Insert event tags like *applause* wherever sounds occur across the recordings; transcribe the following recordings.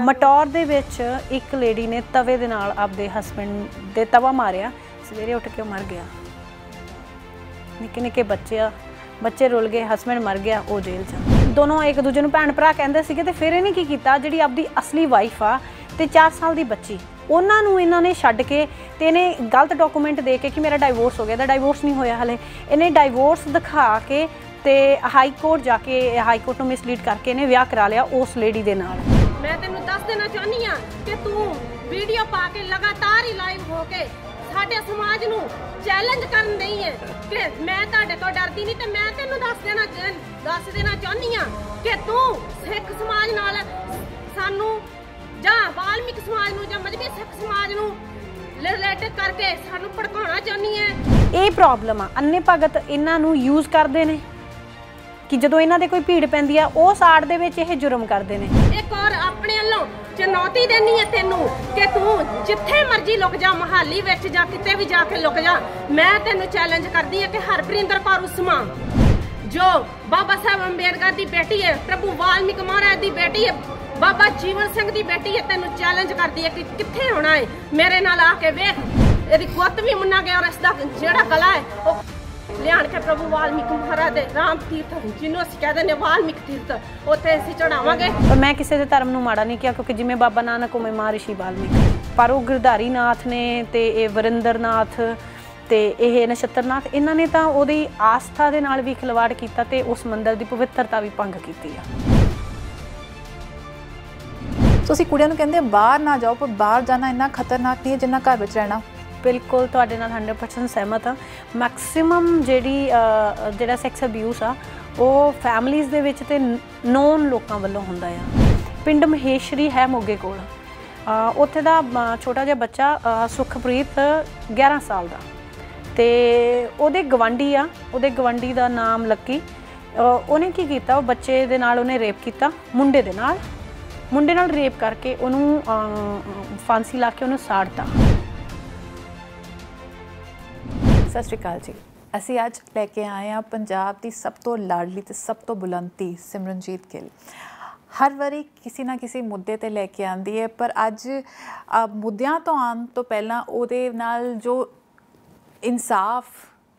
ਮਟੌਰ ਦੇ ਵਿੱਚ ਇੱਕ ਲੇਡੀ ਨੇ ਤਵੇ ਦੇ ਨਾਲ ਆਪਦੇ ਹਸਬੰਡ ਦੇ ਤਵਾ ਮਾਰਿਆ ਸਵੇਰੇ ਉੱਠ ਕੇ ਮਰ ਗਿਆ ਨਿੱਕੇ ਨਿੱਕੇ ਬੱਚੇ ਆ ਬੱਚੇ ਰੁੱਲ ਗਏ ਹਸਬੰਡ ਮਰ ਗਿਆ ਉਹ ਜੇਲ੍ਹ 'ਚ ਦੋਨੋਂ ਇੱਕ ਦੂਜੇ ਨੂੰ ਭੈਣ ਭਰਾ ਕਹਿੰਦੇ ਸੀਗੇ ਤੇ ਫਿਰ ਇਹਨੇ ਕੀ ਕੀਤਾ ਜਿਹੜੀ ਆਪਦੀ ਅਸਲੀ ਵਾਈਫ ਆ ਤੇ 4 ਸਾਲ ਦੀ ਬੱਚੀ ਉਹਨਾਂ ਨੂੰ ਇਹਨਾਂ ਨੇ ਛੱਡ ਕੇ ਤੇ ਇਹਨੇ ਗਲਤ ਡਾਕੂਮੈਂਟ ਦੇ ਕੇ ਕਿ ਮੇਰਾ ਡਾਈਵੋਰਸ ਹੋ ਗਿਆ ਦਾ ਡਾਈਵੋਰਸ ਨਹੀਂ ਹੋਇਆ ਹਲੇ ਇਹਨੇ ਡਾਈਵੋਰਸ ਦਿਖਾ ਕੇ ਤੇ ਹਾਈ ਕੋਰਟ ਜਾ ਕੇ ਹਾਈ ਕੋਰਟ ਨੂੰ ਮਿਸਲੀਡ ਕਰਕੇ ਇਹਨੇ ਵਿਆਹ ਕਰਾ ਲਿਆ ਉਸ ਲੇਡੀ ਦੇ ਨਾਲ ਮੈਂ ਤੈਨੂੰ ਦੱਸ ਦੇਣਾ ਚਾਹੁੰਦੀ ਆ ਕਿ ਤੂੰ ਵੀਡੀਓ ਪਾ ਕੇ ਲਗਾਤਾਰ ਹੀ ਲਾਈਵ ਹੋ ਕੇ ਸਾਡੇ ਸਮਾਜ ਨੂੰ ਚੈਲੰਜ ਕਰਨ ਦੇਈ ਹੈ ਕਿ ਮੈਂ ਤੁਹਾਡੇ ਤੋਂ ਡਰਦੀ ਨਹੀਂ ਤੇ ਮੈਂ ਤੈਨੂੰ ਦੱਸ ਦੇਣਾ ਦੱਸ ਦੇਣਾ ਚਾਹੁੰਦੀ ਆ ਕਿ ਤੂੰ ਸਿੱਖ ਸਮਾਜ ਨਾਲ ਸਾਨੂੰ ਜਾਂ ਬਾਲਮਿਕ ਸਮਾਜ ਨੂੰ ਜਾਂ ਮਜਬੀ ਸਿੱਖ ਸਮਾਜ ਨੂੰ ਰਿਲੇਟਡ ਕਰਕੇ ਸਾਨੂੰ ਭੜਕਾਉਣਾ ਚਾਹੁੰਦੀ ਹੈ ਇਹ ਪ੍ਰੋਬਲਮ ਆ ਅੰਨੇ ਭਗਤ ਇਹਨਾਂ ਨੂੰ ਯੂਜ਼ ਕਰਦੇ ਨੇ ਕਿ ਜਦੋਂ ਇਹਨਾਂ ਦੇ ਕੋਈ ਭੀੜ ਪੈਂਦੀ ਆ ਉਸ ਆੜ ਦੇ ਵਿੱਚ ਇਹ ਜੁਰਮ ਕਰਦੇ ਨੇ ਇੱਕ ਔਰ ਆਪਣੇ ਵੱਲੋਂ ਚੁਣੌਤੀ ਦੇਣੀ ਹੈ ਤੈਨੂੰ ਕਿ ਤੂੰ ਜਿੱਥੇ ਮਰਜ਼ੀ ਲੁਕ ਜਾ ਮਹਾਲੀ ਵਿੱਚ ਜਾਂ ਕਿਤੇ ਵੀ ਜਾ ਕੇ ਲੁਕ ਜਾ ਮੈਂ ਤੈਨੂੰ ਚੈਲੰਜ ਕਰਦੀ ਹਾਂ ਕਿ ਹਰਪ੍ਰਿੰਦਰ ਕੌਰ ਉਸਮਾ ਜੋ ਬਾਬਾ ਸਾਹਿਬ ਅੰਬੇਦਕਰ ਦੀ ਬੇਟੀ ਹੈ ਪ੍ਰਭੂ ਵਾਲਮੀਕ ਮਹਾਰਾਜ ਦੀ ਬੇਟੀ ਹੈ ਬਾਬਾ ਜੀਵਨ ਸਿੰਘ ਦੀ ਬੇਟੀ ਹੈ ਤੈਨੂੰ ਚੈਲੰਜ ਕਰਦੀ ਹੈ ਕਿ ਕਿੱਥੇ ਹੋਣਾ ਹੈ ਮੇਰੇ ਨਾਲ ਆ ਕੇ ਵੇਖ ਇਹਦੀ ਕੁੱਤ ਵੀ ਮੁੰਨਾ ਗਿਆ ਔਰ ਇਸ ਦਾ ਜਿਹੜਾ ਕਲਾ ਹੈ ਉਹ ਲਿਆਣ ਕੇ ਪ੍ਰਭੂ ਵਾਲਮੀਕ ਮਹਾਰਾਜ ਦੇ ਰਾਮ ਤੀਰਥ ਜਿਹਨੂੰ ਅਸੀਂ ਕਹਿੰਦੇ ਨੇ ਵਾਲਮੀਕ ਤੀਰਥ ਉੱਥੇ ਅਸੀਂ ਚੜਾਵਾਂਗੇ ਪਰ ਮੈਂ ਕਿਸੇ ਦੇ ਧਰਮ ਨੂੰ ਮਾੜਾ ਨਹੀਂ ਕਿਹਾ ਕਿਉਂਕਿ ਜਿਵੇਂ ਬਾਬਾ ਨਾਨਕ ਉਵੇਂ ਮਹਾਰਿਸ਼ੀ ਵਾਲਮੀਕ ਪਰ ਉਹ ਗਿਰਧਾਰੀ ਨਾਥ ਨੇ ਤੇ ਇਹ ਵਰਿੰਦਰ ਨਾਥ ਤੇ ਇਹ ਨਛੱਤਰਨਾਥ ਇਹਨਾਂ ਨੇ ਤਾਂ ਉਹਦੀ ਆਸਥਾ ਦੇ ਨਾਲ ਵੀ ਖਿਲਵਾੜ ਕੀਤਾ ਤੇ ਉਸ ਮੰਦਰ ਦੀ ਪਵਿੱਤਰਤਾ ਵੀ ਭੰਗ ਕੀਤੀ ਆ ਸੋ ਅਸੀਂ ਕੁੜੀਆਂ ਨੂੰ ਕਹਿੰਦੇ ਬਾਹਰ ਨਾ ਜਾਓ ਪਰ ਬਾਹਰ ਜਾਣਾ ਇੰਨਾ ਖਤਰਨਾਕ ਨਹੀਂ ਹੈ ਜਿੰਨਾ ਘਰ ਵਿੱਚ ਰਹਿਣਾ ਬਿਲਕੁਲ ਤੁਹਾਡੇ ਨਾਲ 100% ਸਹਿਮਤ ਹਾਂ ਮੈਕਸਿਮਮ ਜਿਹੜੀ ਜਿਹੜਾ ਸੈਕਸ ਅਬਿਊਸ ਆ ਉਹ ਫੈਮਲੀਆਂ ਦੇ ਵਿੱਚ ਤੇ ਨੋਨ ਲੋਕਾਂ ਵੱਲੋਂ ਹੁੰਦਾ ਆ ਪਿੰਡ ਮਹੇਸ਼ਰੀ ਹੈ ਮੋਗੇ ਕੋਲ ਉੱਥੇ ਦਾ ਛੋਟਾ ਜਿਹਾ ਬੱਚਾ ਸੁਖਪ੍ਰੀਤ 11 ਸਾਲ ਦਾ ਤੇ ਉਹਦੇ ਗਵੰਡੀ ਆ ਉਹਦੇ ਗਵੰਡੀ ਦਾ ਨਾਮ ਲੱਕੀ ਉਹਨੇ ਕੀ ਕੀਤਾ ਉਹ ਬੱਚੇ ਦੇ ਨਾਲ ਉਹਨੇ ਰੇਪ ਕੀਤਾ ਮੁੰਡੇ ਦੇ ਨਾਲ ਮੁੰਡੇ ਨਾਲ ਰੇਪ ਕਰਕੇ ਉਹਨੂੰ ਫਾਂਸੀ ਲਾ ਕੇ ਉਹਨੂੰ ਸਾੜਤਾ ਸਤਿ ਸ਼੍ਰੀ ਅਕਾਲ ਜੀ ਅਸੀਂ ਅੱਜ ਲੈ ਕੇ ਆਏ ਆ ਪੰਜਾਬ ਦੀ ਸਭ ਤੋਂ ਲਾਡਲੀ ਤੇ ਸਭ ਤੋਂ ਬੁਲੰਤੀ ਸਿਮਰਨਜੀਤ ਗਿੱਲ ਹਰ ਵਾਰੀ ਕਿਸੇ ਨਾ ਕਿਸੇ ਮੁੱਦੇ ਤੇ ਲੈ ਕੇ ਆਂਦੀ ਹੈ ਪਰ ਅੱਜ ਮੁੱਦਿਆਂ ਤੋਂ ਆਨ ਤੋਂ ਪਹਿਲਾਂ ਉਹਦੇ ਨਾਲ ਜੋ ਇਨਸਾਫ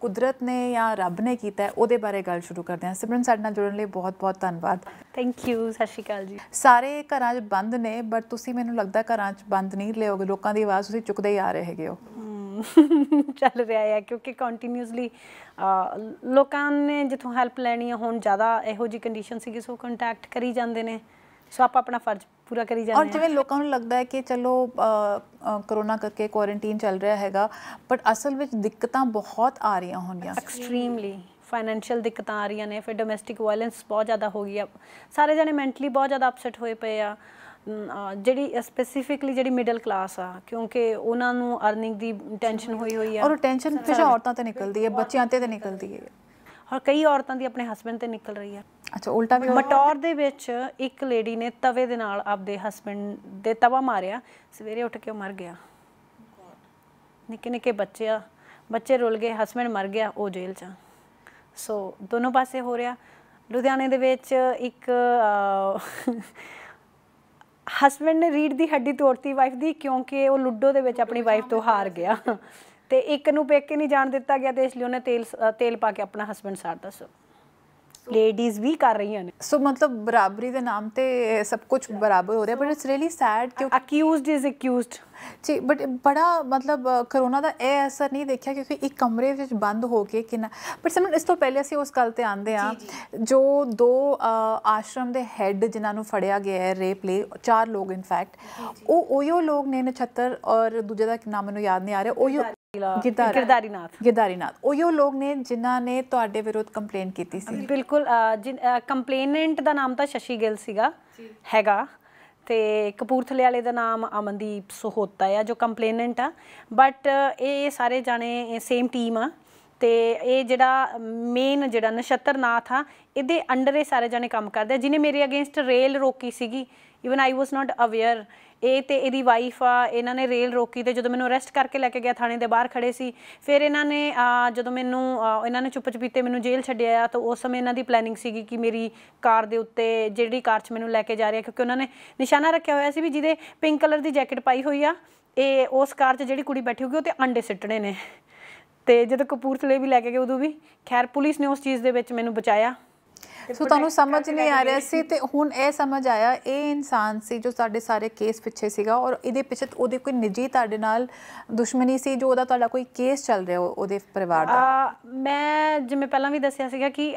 ਕੁਦਰਤ ਨੇ ਜਾਂ ਰੱਬ ਨੇ ਕੀਤਾ ਉਹਦੇ ਬਾਰੇ ਗੱਲ ਸ਼ੁਰੂ ਕਰਦੇ ਹਾਂ ਸਿਮਰਨ ਸਾਡੇ ਨਾਲ ਜੁੜਨ ਲਈ ਬਹੁਤ-ਬਹੁਤ ਧੰਨਵਾਦ ਥੈਂਕ ਯੂ ਸਤਿ ਸ਼੍ਰੀ ਅਕਾਲ ਜੀ ਸਾਰੇ ਘਰਾਂ 'ਚ ਬੰਦ ਨੇ ਪਰ ਤੁਸੀਂ ਮੈਨੂੰ ਲੱਗਦਾ ਘਰਾਂ 'ਚ ਬੰਦ ਨਹੀਂ ਲੋਕਾਂ ਦੀ ਆਵਾਜ਼ ਤੁਸੀਂ ਚੁੱਕਦੇ ਹੀ ਆ ਰਹੇ ਹੈਗੇ ਹੋ *laughs* ਚੱਲ ਰਿਹਾ ਹੈ ਕਿਉਂਕਿ ਕੰਟੀਨਿਊਸਲੀ ਲੋਕਾਂ ਨੇ ਜਿੱਥੋਂ ਹੈਲਪ ਲੈਣੀ ਹੈ ਹੁਣ ਜ਼ਿਆਦਾ ਇਹੋ ਜੀ ਕੰਡੀਸ਼ਨ ਸੀ ਕਿ ਸੋ ਕੰਟੈਕਟ ਕਰੀ ਜਾਂਦੇ ਨੇ ਸੋ ਆਪਾਂ ਆਪਣਾ ਫਰਜ਼ ਪੂਰਾ ਕਰੀ ਜਾਂਦੇ ਹਾਂ ਔਰ ਜਿਵੇਂ ਲੋਕਾਂ ਨੂੰ ਲੱਗਦਾ ਹੈ ਕਿ ਚਲੋ ਕਰੋਨਾ ਕਰਕੇ ਕੁਆਰੰਟਾਈਨ ਚੱਲ ਰਿਹਾ ਹੈਗਾ ਬਟ ਅਸਲ ਵਿੱਚ ਦਿੱਕਤਾਂ ਬਹੁਤ ਆ ਰਹੀਆਂ ਹੋਣਗੀਆਂ ਐਕਸਟ੍ਰੀਮਲੀ ਫਾਈਨੈਂਸ਼ੀਅਲ ਦਿੱਕਤਾਂ ਆ ਰਹੀਆਂ ਨੇ ਫਿਰ ਡੋਮੈਸਟਿਕ ਵਾਇਲੈਂਸ ਬਹੁਤ ਜ਼ਿਆਦਾ ਹੋ ਗਈ ਆ ਸਾਰੇ ਜਣੇ ਮੈਂਟਲੀ ਬਹੁਤ ਜ਼ਿਆਦਾ ਅਪਸੈਟ ਹੋਏ ਪਏ ਆ ਜਿਹੜੀ ਸਪੈਸੀਫਿਕਲੀ ਜਿਹੜੀ ਮਿਡਲ ਕਲਾਸ ਆ ਕਿਉਂਕਿ ਉਹਨਾਂ ਨੂੰ ਅਰਨਿੰਗ ਦੀ ਟੈਨਸ਼ਨ ਹੋਈ ਹੋਈ ਆ ਔਰ ਟੈਨਸ਼ਨ ਫਿਰ ਔਰਤਾਂ ਤੇ ਨਿਕਲਦੀ ਹੈ ਬੱਚਿਆਂ ਤੇ ਤੇ ਨਿਕਲਦੀ ਹੈ ਔਰ ਕਈ ਔਰਤਾਂ ਦੀ ਆਪਣੇ ਹਸਬੰਡ ਤੇ ਨਿਕਲ ਰਹੀ ਆ ਅੱਛਾ ਉਲਟਾ ਵੀ ਮਟੌਰ ਦੇ ਵਿੱਚ ਇੱਕ ਲੇਡੀ ਨੇ ਤਵੇ ਦੇ ਨਾਲ ਆਪਦੇ ਹਸਬੰਡ ਦੇ ਤਵਾ ਮਾਰਿਆ ਸਵੇਰੇ ਉੱਠ ਕੇ ਮਰ ਗਿਆ ਨਿੱਕੇ ਨਿੱਕੇ ਬੱਚੇ ਆ ਬੱਚੇ ਰੁੱਲ ਗਏ ਹਸਬੰਡ ਮਰ ਗਿਆ ਉਹ ਜੇਲ੍ਹ 'ਚ ਸੋ ਦੋਨੋਂ ਪਾਸੇ ਹੋ ਰਿਹਾ ਲੁਧਿਆਣੇ ਦੇ ਵਿੱਚ ਇੱਕ ਹਸਬੰਡ ਨੇ ਰੀੜ ਦੀ ਹੱਡੀ ਤੋੜਤੀ ਵਾਈਫ ਦੀ ਕਿਉਂਕਿ ਉਹ ਲੁੱਡੋ ਦੇ ਵਿੱਚ ਆਪਣੀ ਵਾਈਫ ਤੋਂ ਹਾਰ ਗਿਆ ਤੇ ਇੱਕ ਨੂੰ ਪੇਕੇ ਨਹੀਂ ਜਾਣ ਦਿੱਤਾ ਗਿਆ ਤੇ ਇਸ ਲਈ ਉਹਨੇ ਤੇਲ ਤੇਲ ਪਾ ਕੇ ਆਪਣਾ ਹਸਬੰਡ ਸਾੜਦਾ ਸੋ ਲੇਡੀਜ਼ ਵੀ ਕਰ ਰਹੀਆਂ ਨੇ ਸੋ ਮਤਲਬ ਬਰਾਬਰੀ ਦੇ ਨਾਮ ਤੇ ਸਭ ਕੁਝ ਬਰਾਬਰ ਹੋ ਰਿਹਾ ਬਟ ਇਟਸ ਰੀਲੀ ਸੈਡ ਕਿ ਅਕਿਊਜ਼ਡ ਇਜ਼ ਅਕਿਊਜ਼ਡ ਜੀ ਬਟ ਬੜਾ ਮਤਲਬ ਕਰੋਨਾ ਦਾ ਇਹ ਅਸਰ ਨਹੀਂ ਦੇਖਿਆ ਕਿਉਂਕਿ ਇੱਕ ਕਮਰੇ ਵਿੱਚ ਬੰਦ ਹੋ ਕੇ ਕਿੰਨਾ ਪਰ ਸਮਨ ਇਸ ਤੋਂ ਪਹਿਲੇ ਅਸੀਂ ਉਸ ਗੱਲ ਤੇ ਆਂਦੇ ਆ ਜੋ ਦੋ ਆਸ਼ਰਮ ਦੇ ਹੈੱਡ ਜਿਨ੍ਹਾਂ ਨੂੰ ਫੜਿਆ ਗਿਆ ਹੈ ਰੇਪ ਲਈ ਚਾਰ ਲੋਕ ਇਨਫੈਕਟ ਉਹ ਉਹ ਲੋਕ ਨੇ ਨਛੱਤਰ ਔਰ ਦੂਜੇ ਦਾ ਨਾਮ ਮੈਨੂੰ ਯਾਦ ਨਹੀਂ ਆ ਰਿਹਾ ਉਹ ਗਿਰਦਾਰੀ ਨਾਥ ਗਿਰਦਾਰੀ ਉਹ ਲੋਕ ਨੇ ਜਿਨ੍ਹਾਂ ਨੇ ਤੁਹਾਡੇ ਵਿਰੁੱਧ ਕੰਪਲੇਨ ਕੀਤੀ ਸੀ ਬਿਲਕੁਲ ਕੰਪਲੇਨੈਂਟ ਦਾ ਨਾਮ ਤਾਂ ਸ਼ਸ਼ੀ ਗਿੱਲ ਸੀਗਾ ਹੈਗਾ ਤੇ ਕਪੂਰਥਲੇ ਵਾਲੇ ਦਾ ਨਾਮ ਅਮਨਦੀਪ ਸੋਹੋਤਾ ਆ ਜੋ ਕੰਪਲੇਨੈਂਟ ਆ ਬਟ ਇਹ ਸਾਰੇ ਜਾਣੇ ਸੇਮ ਟੀਮ ਆ ਤੇ ਇਹ ਜਿਹੜਾ ਮੇਨ ਜਿਹੜਾ ਨਛਤਰਨਾਥ ਆ ਇਹਦੇ ਅੰਡਰ ਇਹ ਸਾਰੇ ਜਾਣੇ ਕੰਮ ਕਰਦੇ ਆ ਜਿਨੇ ਮੇਰੇ ਅਗੇਂਸਟ ਰੇਲ ਰੋਕੀ ਸੀਗੀ even I was not aware ਇਹ ਤੇ ਇਹਦੀ ਵਾਈਫ ਆ ਇਹਨਾਂ ਨੇ ਰੇਲ ਰੋਕੀ ਤੇ ਜਦੋਂ ਮੈਨੂੰ ਅਰੈਸਟ ਕਰਕੇ ਲੈ ਕੇ ਗਿਆ ਥਾਣੇ ਦੇ ਬਾਹਰ ਖੜੇ ਸੀ ਫਿਰ ਇਹਨਾਂ ਨੇ ਜਦੋਂ ਮੈਨੂੰ ਇਹਨਾਂ ਨੇ ਚੁੱਪ ਚਪੀਤੇ ਮੈਨੂੰ ਜੇਲ੍ਹ ਛੱਡਿਆ ਆ ਤਾਂ ਉਸ ਸਮੇਂ ਇਹਨਾਂ ਦੀ ਪਲੈਨਿੰਗ ਸੀਗੀ ਕਿ ਮੇਰੀ ਕਾਰ ਦੇ ਉੱਤੇ ਜਿਹੜੀ ਕਾਰ 'ਚ ਮੈਨੂੰ ਲੈ ਕੇ ਜਾ ਰਿਹਾ ਕਿਉਂਕਿ ਉਹਨਾਂ ਨੇ ਨਿਸ਼ਾਨਾ ਰੱਖਿਆ ਹੋਇਆ ਸੀ ਵੀ ਜਿਹਦੇ ਪਿੰਕ ਕਲਰ ਦੀ ਜੈਕਟ ਪਾਈ ਹੋਈ ਆ ਇਹ ਉਸ ਕਾਰ 'ਚ ਜਿਹੜੀ ਕੁੜੀ ਬੈਠੀ ਹੋਗੀ ਉਹ ਤੇ ਅੰਡੇ ਸਿੱਟਣੇ ਨੇ ਤੇ ਜਦੋਂ ਕਪੂਰਥਲੇ ਵੀ ਲੈ ਕੇ ਗਏ ਉਦੋਂ ਵੀ ਖੈਰ ਪੁਲਿਸ ਨੇ ਉਸ ਚੀਜ਼ ਦੇ ਵਿੱਚ ਮੈਨੂੰ ਬਚਾਇਆ ਸੋ ਤੁਹਾਨੂੰ ਸਮਝ ਨਹੀਂ ਆ ਰਿਹਾ ਸੀ ਤੇ ਹੁਣ ਇਹ ਸਮਝ ਆਇਆ ਇਹ ਇਨਸਾਨ ਸੀ ਜੋ ਸਾਡੇ ਸਾਰੇ ਕੇਸ ਪਿੱਛੇ ਸੀਗਾ ਔਰ ਇਹਦੇ ਪਿੱਛੇ ਉਹਦੇ ਕੋਈ ਨਿੱਜੀ ਤੁਹਾਡੇ ਨਾਲ ਦੁਸ਼ਮਣੀ ਸੀ ਜੋ ਉਹਦਾ ਤੁਹਾਡਾ ਕੋਈ ਕੇਸ ਚੱਲ ਰਿਹਾ ਉਹਦੇ ਪਰਿਵਾਰ ਦਾ ਮੈਂ ਜਿਵੇਂ ਪਹਿਲਾਂ ਵੀ ਦੱਸਿਆ ਸੀਗਾ ਕਿ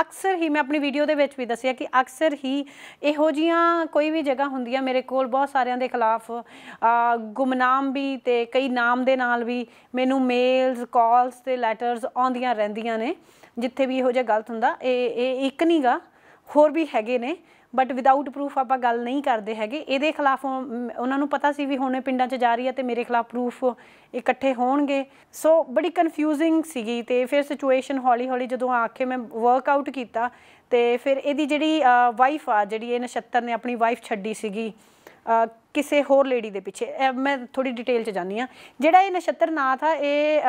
ਅਕਸਰ ਹੀ ਮੈਂ ਆਪਣੀ ਵੀਡੀਓ ਦੇ ਵਿੱਚ ਵੀ ਦੱਸਿਆ ਕਿ ਅਕਸਰ ਹੀ ਇਹੋ ਜੀਆਂ ਕੋਈ ਵੀ ਜਗ੍ਹਾ ਹੁੰਦੀ ਆ ਮੇਰੇ ਕੋਲ ਬਹੁਤ ਸਾਰਿਆਂ ਦੇ ਖਿਲਾਫ ਗੁਮਨਾਮ ਵੀ ਤੇ ਕਈ ਨਾਮ ਦੇ ਨਾਲ ਵੀ ਮੈਨੂੰ ਮੇਲਸ ਕਾਲਸ ਤੇ ਲੈਟਰਸ ਆਉਂਦੀਆਂ ਰਹਿੰਦੀਆਂ ਨੇ ਜਿੱਥੇ ਵੀ ਇਹੋ ਜਿਹਾ ਗਲਤ ਹੁੰਦਾ ਇਹ ਇਹ ਇੱਕ ਨਹੀਂਗਾ ਹੋਰ ਵੀ ਹੈਗੇ ਨੇ ਬਟ ਵਿਦਆਊਟ ਪ੍ਰੂਫ ਆਪਾਂ ਗੱਲ ਨਹੀਂ ਕਰਦੇ ਹੈਗੇ ਇਹਦੇ ਖਿਲਾਫ ਉਹਨਾਂ ਨੂੰ ਪਤਾ ਸੀ ਵੀ ਹੁਣੇ ਪਿੰਡਾਂ 'ਚ ਜਾ ਰਹੀ ਹੈ ਤੇ ਮੇਰੇ ਖਿਲਾਫ ਪ੍ਰੂਫ ਇਕੱਠੇ ਹੋਣਗੇ ਸੋ ਬੜੀ ਕਨਫਿਊਜ਼ਿੰਗ ਸੀਗੀ ਤੇ ਫਿਰ ਸਿਚੁਏਸ਼ਨ ਹੌਲੀ ਹੌਲੀ ਜਦੋਂ ਆਖੇ ਮੈਂ ਵਰਕਆਊਟ ਕੀਤਾ ਤੇ ਫਿਰ ਇਹਦੀ ਜਿਹੜੀ ਵਾਈਫ ਆ ਜਿਹੜੀ ਇਹ ਨਛੱਤਰ ਨੇ ਆਪਣੀ ਵਾਈਫ ਛੱਡੀ ਸੀਗੀ ਕਿਸੇ ਹੋਰ ਲੇਡੀ ਦੇ ਪਿੱਛੇ ਮੈਂ ਥੋੜੀ ਡਿਟੇਲ 'ਚ ਜਾਨੀ ਆ ਜਿਹੜਾ ਇਹ ਨਛੱਤਰ ਨਾ ਆ ਇਹ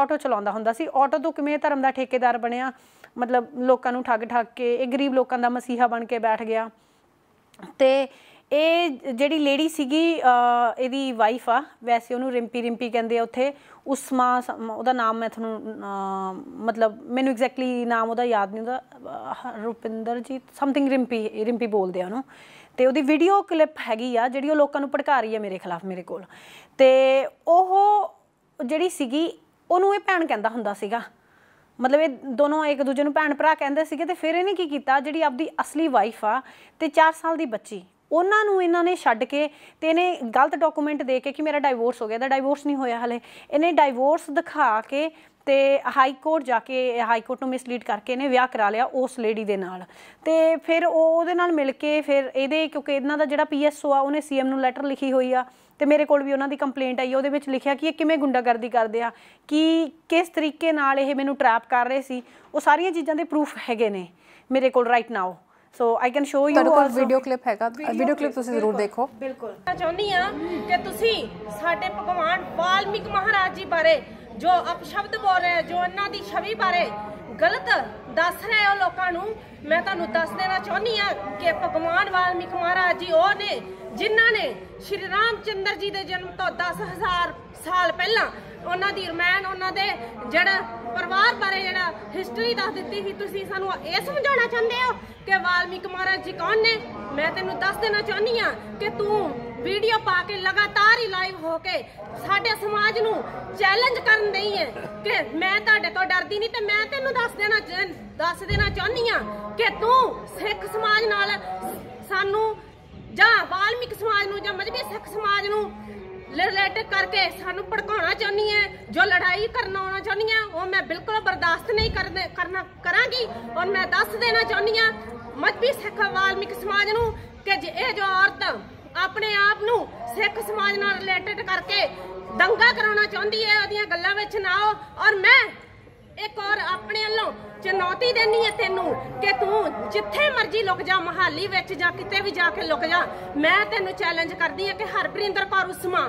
ਆਟੋ ਚਲਾਉਂਦਾ ਹੁੰਦਾ ਸੀ ਆਟੋ ਤੋਂ ਕਿਵੇਂ ਧਰਮ ਦਾ ਠੇਕੇਦਾਰ ਬਣਿਆ ਮਤਲਬ ਲੋਕਾਂ ਨੂੰ ਠੱਗ ਠੱਗ ਕੇ ਇਹ ਗਰੀਬ ਲੋਕਾਂ ਦਾ ਮਸੀਹਾ ਬਣ ਕੇ ਬੈਠ ਗਿਆ ਤੇ ਇਹ ਜਿਹੜੀ ਲੇਡੀ ਸੀਗੀ ਇਹਦੀ ਵਾਈਫ ਆ ਵੈਸੇ ਉਹਨੂੰ ਰਿੰਪੀ ਰਿੰਪੀ ਕਹਿੰਦੇ ਆ ਉੱਥੇ ਉਸਮਾ ਉਹਦਾ ਨਾਮ ਮੈਂ ਤੁਹਾਨੂੰ ਮਤਲਬ ਮੈਨੂੰ ਐਗਜ਼ੈਕਟਲੀ ਨਾਮ ਉਹਦਾ ਯਾਦ ਨਹੀਂ ਉਹਦਾ ਜੀ ਸਮਥਿੰਗ ਰਿੰਪੀ ਰਿੰਪੀ ਬੋਲਦੇ ਆ ਉਹਨੂੰ ਤੇ ਉਹਦੀ ਵੀਡੀਓ ਕਲਿੱਪ ਹੈਗੀ ਆ ਜਿਹੜੀ ਉਹ ਲੋਕਾਂ ਨੂੰ ਭੜਕਾ ਰਹੀ ਆ ਮੇਰੇ ਖਿਲਾਫ ਮੇਰੇ ਕੋਲ ਤੇ ਉਹ ਜਿਹੜੀ ਸੀਗੀ ਉਹਨੂੰ ਇਹ ਭੈਣ ਕਹਿੰਦਾ ਹੁੰਦਾ ਸੀਗਾ ਮਤਲਬ ਇਹ ਦੋਨੋਂ ਇੱਕ ਦੂਜੇ ਨੂੰ ਭੈਣ ਭਰਾ ਕਹਿੰਦੇ ਸੀਗੇ ਤੇ ਫਿਰ ਇਹਨੇ ਕੀ ਕੀਤਾ ਜਿਹੜੀ ਆਪਦੀ ਅਸਲੀ ਵਾਈਫ ਆ ਤੇ 4 ਸਾਲ ਦੀ ਬੱਚੀ ਉਹਨਾਂ ਨੂੰ ਇਹਨਾਂ ਨੇ ਛੱਡ ਕੇ ਤੇ ਇਹਨੇ ਗਲਤ ਡਾਕੂਮੈਂਟ ਦੇ ਕੇ ਕਿ ਮੇਰਾ ਡਾਈਵੋਰਸ ਹੋ ਗਿਆ ਦਾ ਡਾਈਵੋਰਸ ਨਹੀਂ ਹੋਇਆ ਹਲੇ ਇਹਨੇ ਡਾਈਵੋਰਸ ਦਿਖਾ ਕੇ ਤੇ ਹਾਈ ਕੋਰਟ ਜਾ ਕੇ ਹਾਈ ਕੋਰਟ ਨੂੰ ਮਿਸਲੀਡ ਕਰਕੇ ਨੇ ਵਿਆਹ ਕਰਾ ਲਿਆ ਉਸ ਲੇਡੀ ਦੇ ਨਾਲ ਤੇ ਫਿਰ ਉਹ ਉਹਦੇ ਨਾਲ ਮਿਲ ਕੇ ਫਿਰ ਇਹਦੇ ਕਿਉਂਕਿ ਇਹਨਾਂ ਦਾ ਜਿਹੜਾ ਪੀਐਸਓ ਆ ਉਹਨੇ ਸੀਐਮ ਨੂੰ ਲੈਟਰ ਲਿਖੀ ਹੋਈ ਆ ਤੇ ਮੇਰੇ ਕੋਲ ਵੀ ਉਹਨਾਂ ਦੀ ਕੰਪਲੇਂਟ ਆਈ ਉਹਦੇ ਵਿੱਚ ਲਿਖਿਆ ਕਿ ਇਹ ਕਿਵੇਂ ਗੁੰਡਾਗਰਦੀ ਕਰਦੇ ਆ ਕਿ ਕਿਸ ਤਰੀਕੇ ਨਾਲ ਇਹ ਮੈਨੂੰ ਟਰੈਪ ਕਰ ਰਹੇ ਸੀ ਉਹ ਸਾਰੀਆਂ ਚੀਜ਼ਾਂ ਦੇ ਪ੍ਰੂਫ ਹੈਗੇ ਨੇ ਮੇਰੇ ਕੋਲ right now so I can show you ਤੁਹਾਡੇ ਕੋਲ ਵੀਡੀਓ ਕਲਿੱਪ ਹੈਗਾ ਵੀਡੀਓ ਕਲਿੱਪ ਤੁਸੀਂ ਜ਼ਰੂਰ ਦੇਖੋ ਬਿਲਕੁਲ ਮੈਂ ਚਾਹੁੰਦੀ ਆ ਕਿ ਤੁਸੀਂ ਸਾਡੇ ਭਗਵਾਨ ਵਾਲਮੀਕ ਮਹਾਰਾਜ ਜੀ ਬਾਰੇ ਜੋ ਅਪਸ਼ਬਦ ਬੋਲ ਰਹੇ ਜੋ ਇਹਨਾਂ ਦੀ ਛਵੀ ਬਾਰੇ ਗਲਤ ਦੱਸ ਰਹੇ ਹੋ ਲੋਕਾਂ ਨੂੰ ਮੈਂ ਤੁਹਾਨੂੰ ਦੱਸ ਦੇਣਾ ਚਾਹੁੰਦੀ ਆ ਕਿ ਭਗਵਾਨ ਵਾਲਮੀਕ ਮਹਾਰਾਜ ਜੀ ਉਹ ਨੇ ਜਿਨ੍ਹਾਂ ਨੇ ਸ਼੍ਰੀ ਰਾਮਚੰਦਰ ਜੀ ਦੇ ਜਨਮ ਤੋਂ 10000 ਸਾਲ ਪਹਿਲਾਂ ਉਹਨਾਂ ਦੀ ਰਮਾਇਣ ਉਹਨਾਂ ਦੇ ਜਿਹੜਾ ਪਰਿਵਾਰ ਬਾਰੇ ਜਿਹੜਾ ਹਿਸਟਰੀ ਦੱਸ ਦਿੱਤੀ ਸੀ ਤੁਸੀਂ ਸਾਨੂੰ ਇਹ ਸਮਝਾਉਣਾ ਚਾਹੁੰਦੇ ਹੋ ਕਿ ਵਾਲਮੀਕ ਮਹਾਰਾਜ ਜੀ ਕੌਣ ਨੇ ਮੈਂ ਤੈਨੂੰ ਦੱਸ ਦੇਣਾ ਚਾਹੁੰਦੀ ਆ ਕਿ ਤੂੰ ਵੀਡੀਓ ਪਾ ਕੇ ਲਗਾਤਾਰ ਹੀ ਲਾਈਵ ਹੋ ਕੇ ਸਾਡੇ ਸਮਾਜ ਨੂੰ ਚੈਲੰਜ ਕਰਨ ਦੇਈ ਹੈ ਕਿ ਮੈਂ ਤੁਹਾਡੇ ਤੋਂ ਡਰਦੀ ਨਹੀਂ ਤੇ ਮੈਂ ਤੈਨੂੰ ਦੱਸ ਦੇਣਾ ਦੱਸ ਦੇਣਾ ਚਾਹੁੰਦੀ ਆ ਕਿ ਤੂੰ ਸਿੱਖ ਸਮਾਜ ਨਾਲ ਸਾਨੂੰ ਜਾਂ ਵਾਲਮੀਕ ਸਮਾਜ ਨੂੰ ਜਾਂ ਮਜਬੀ ਸਿੱਖ ਸਮਾਜ ਨੂੰ ਰਿਲੇਟ ਕਰਕੇ ਸਾਨੂੰ ਭੜਕਾਉਣਾ ਚਾਹੁੰਦੀ ਹੈ ਜੋ ਲੜਾਈ ਕਰਨਾ ਆਉਣਾ ਚਾਹੁੰਦੀ ਹੈ ਉਹ ਮੈਂ ਬਿਲਕੁਲ ਬਰਦਾਸ਼ਤ ਨਹੀਂ ਕਰਨਾ ਕਰਾਂਗੀ ਔਰ ਮੈਂ ਦੱਸ ਦੇਣਾ ਚਾਹੁੰਦੀ ਹਾਂ ਮਜਬੀ ਸਿੱਖ ਵਾਲਮੀਕ ਸਮਾਜ ਨੂੰ ਕਿ ਇਹ ਜੋ ਔਰਤ ਆਪਣੇ ਆਪ ਨੂੰ ਸਿੱਖ ਸਮਾਜ ਨਾਲ ਰਿਲੇਟਡ ਕਰਕੇ ਦੰਗਾ ਕਰਾਉਣਾ ਚਾਹੁੰਦੀ ਹੈ ਉਹਦੀਆਂ ਗੱਲਾਂ ਵਿੱਚ ਨਾ ਆਓ ਔਰ ਮੈਂ ਇੱਕ ਔਰ ਆਪਣੇ ਵੱਲੋਂ ਚੁਣੌਤੀ ਦੇਣੀ ਹੈ ਤੈਨੂੰ ਕਿ ਤੂੰ ਜਿੱਥੇ ਮਰਜ਼ੀ ਲੁਕ ਜਾ ਮਹਾਲੀ ਵਿੱਚ ਜਾਂ ਕਿਤੇ ਵੀ ਜਾ ਕੇ ਲੁਕ ਜਾ ਮੈਂ ਤੈਨੂੰ ਚੈਲੰਜ ਕਰਦੀ ਹਾਂ ਕਿ ਹਰਪ੍ਰਿੰਦਰ ਕੌਰ ਉਸਮਾ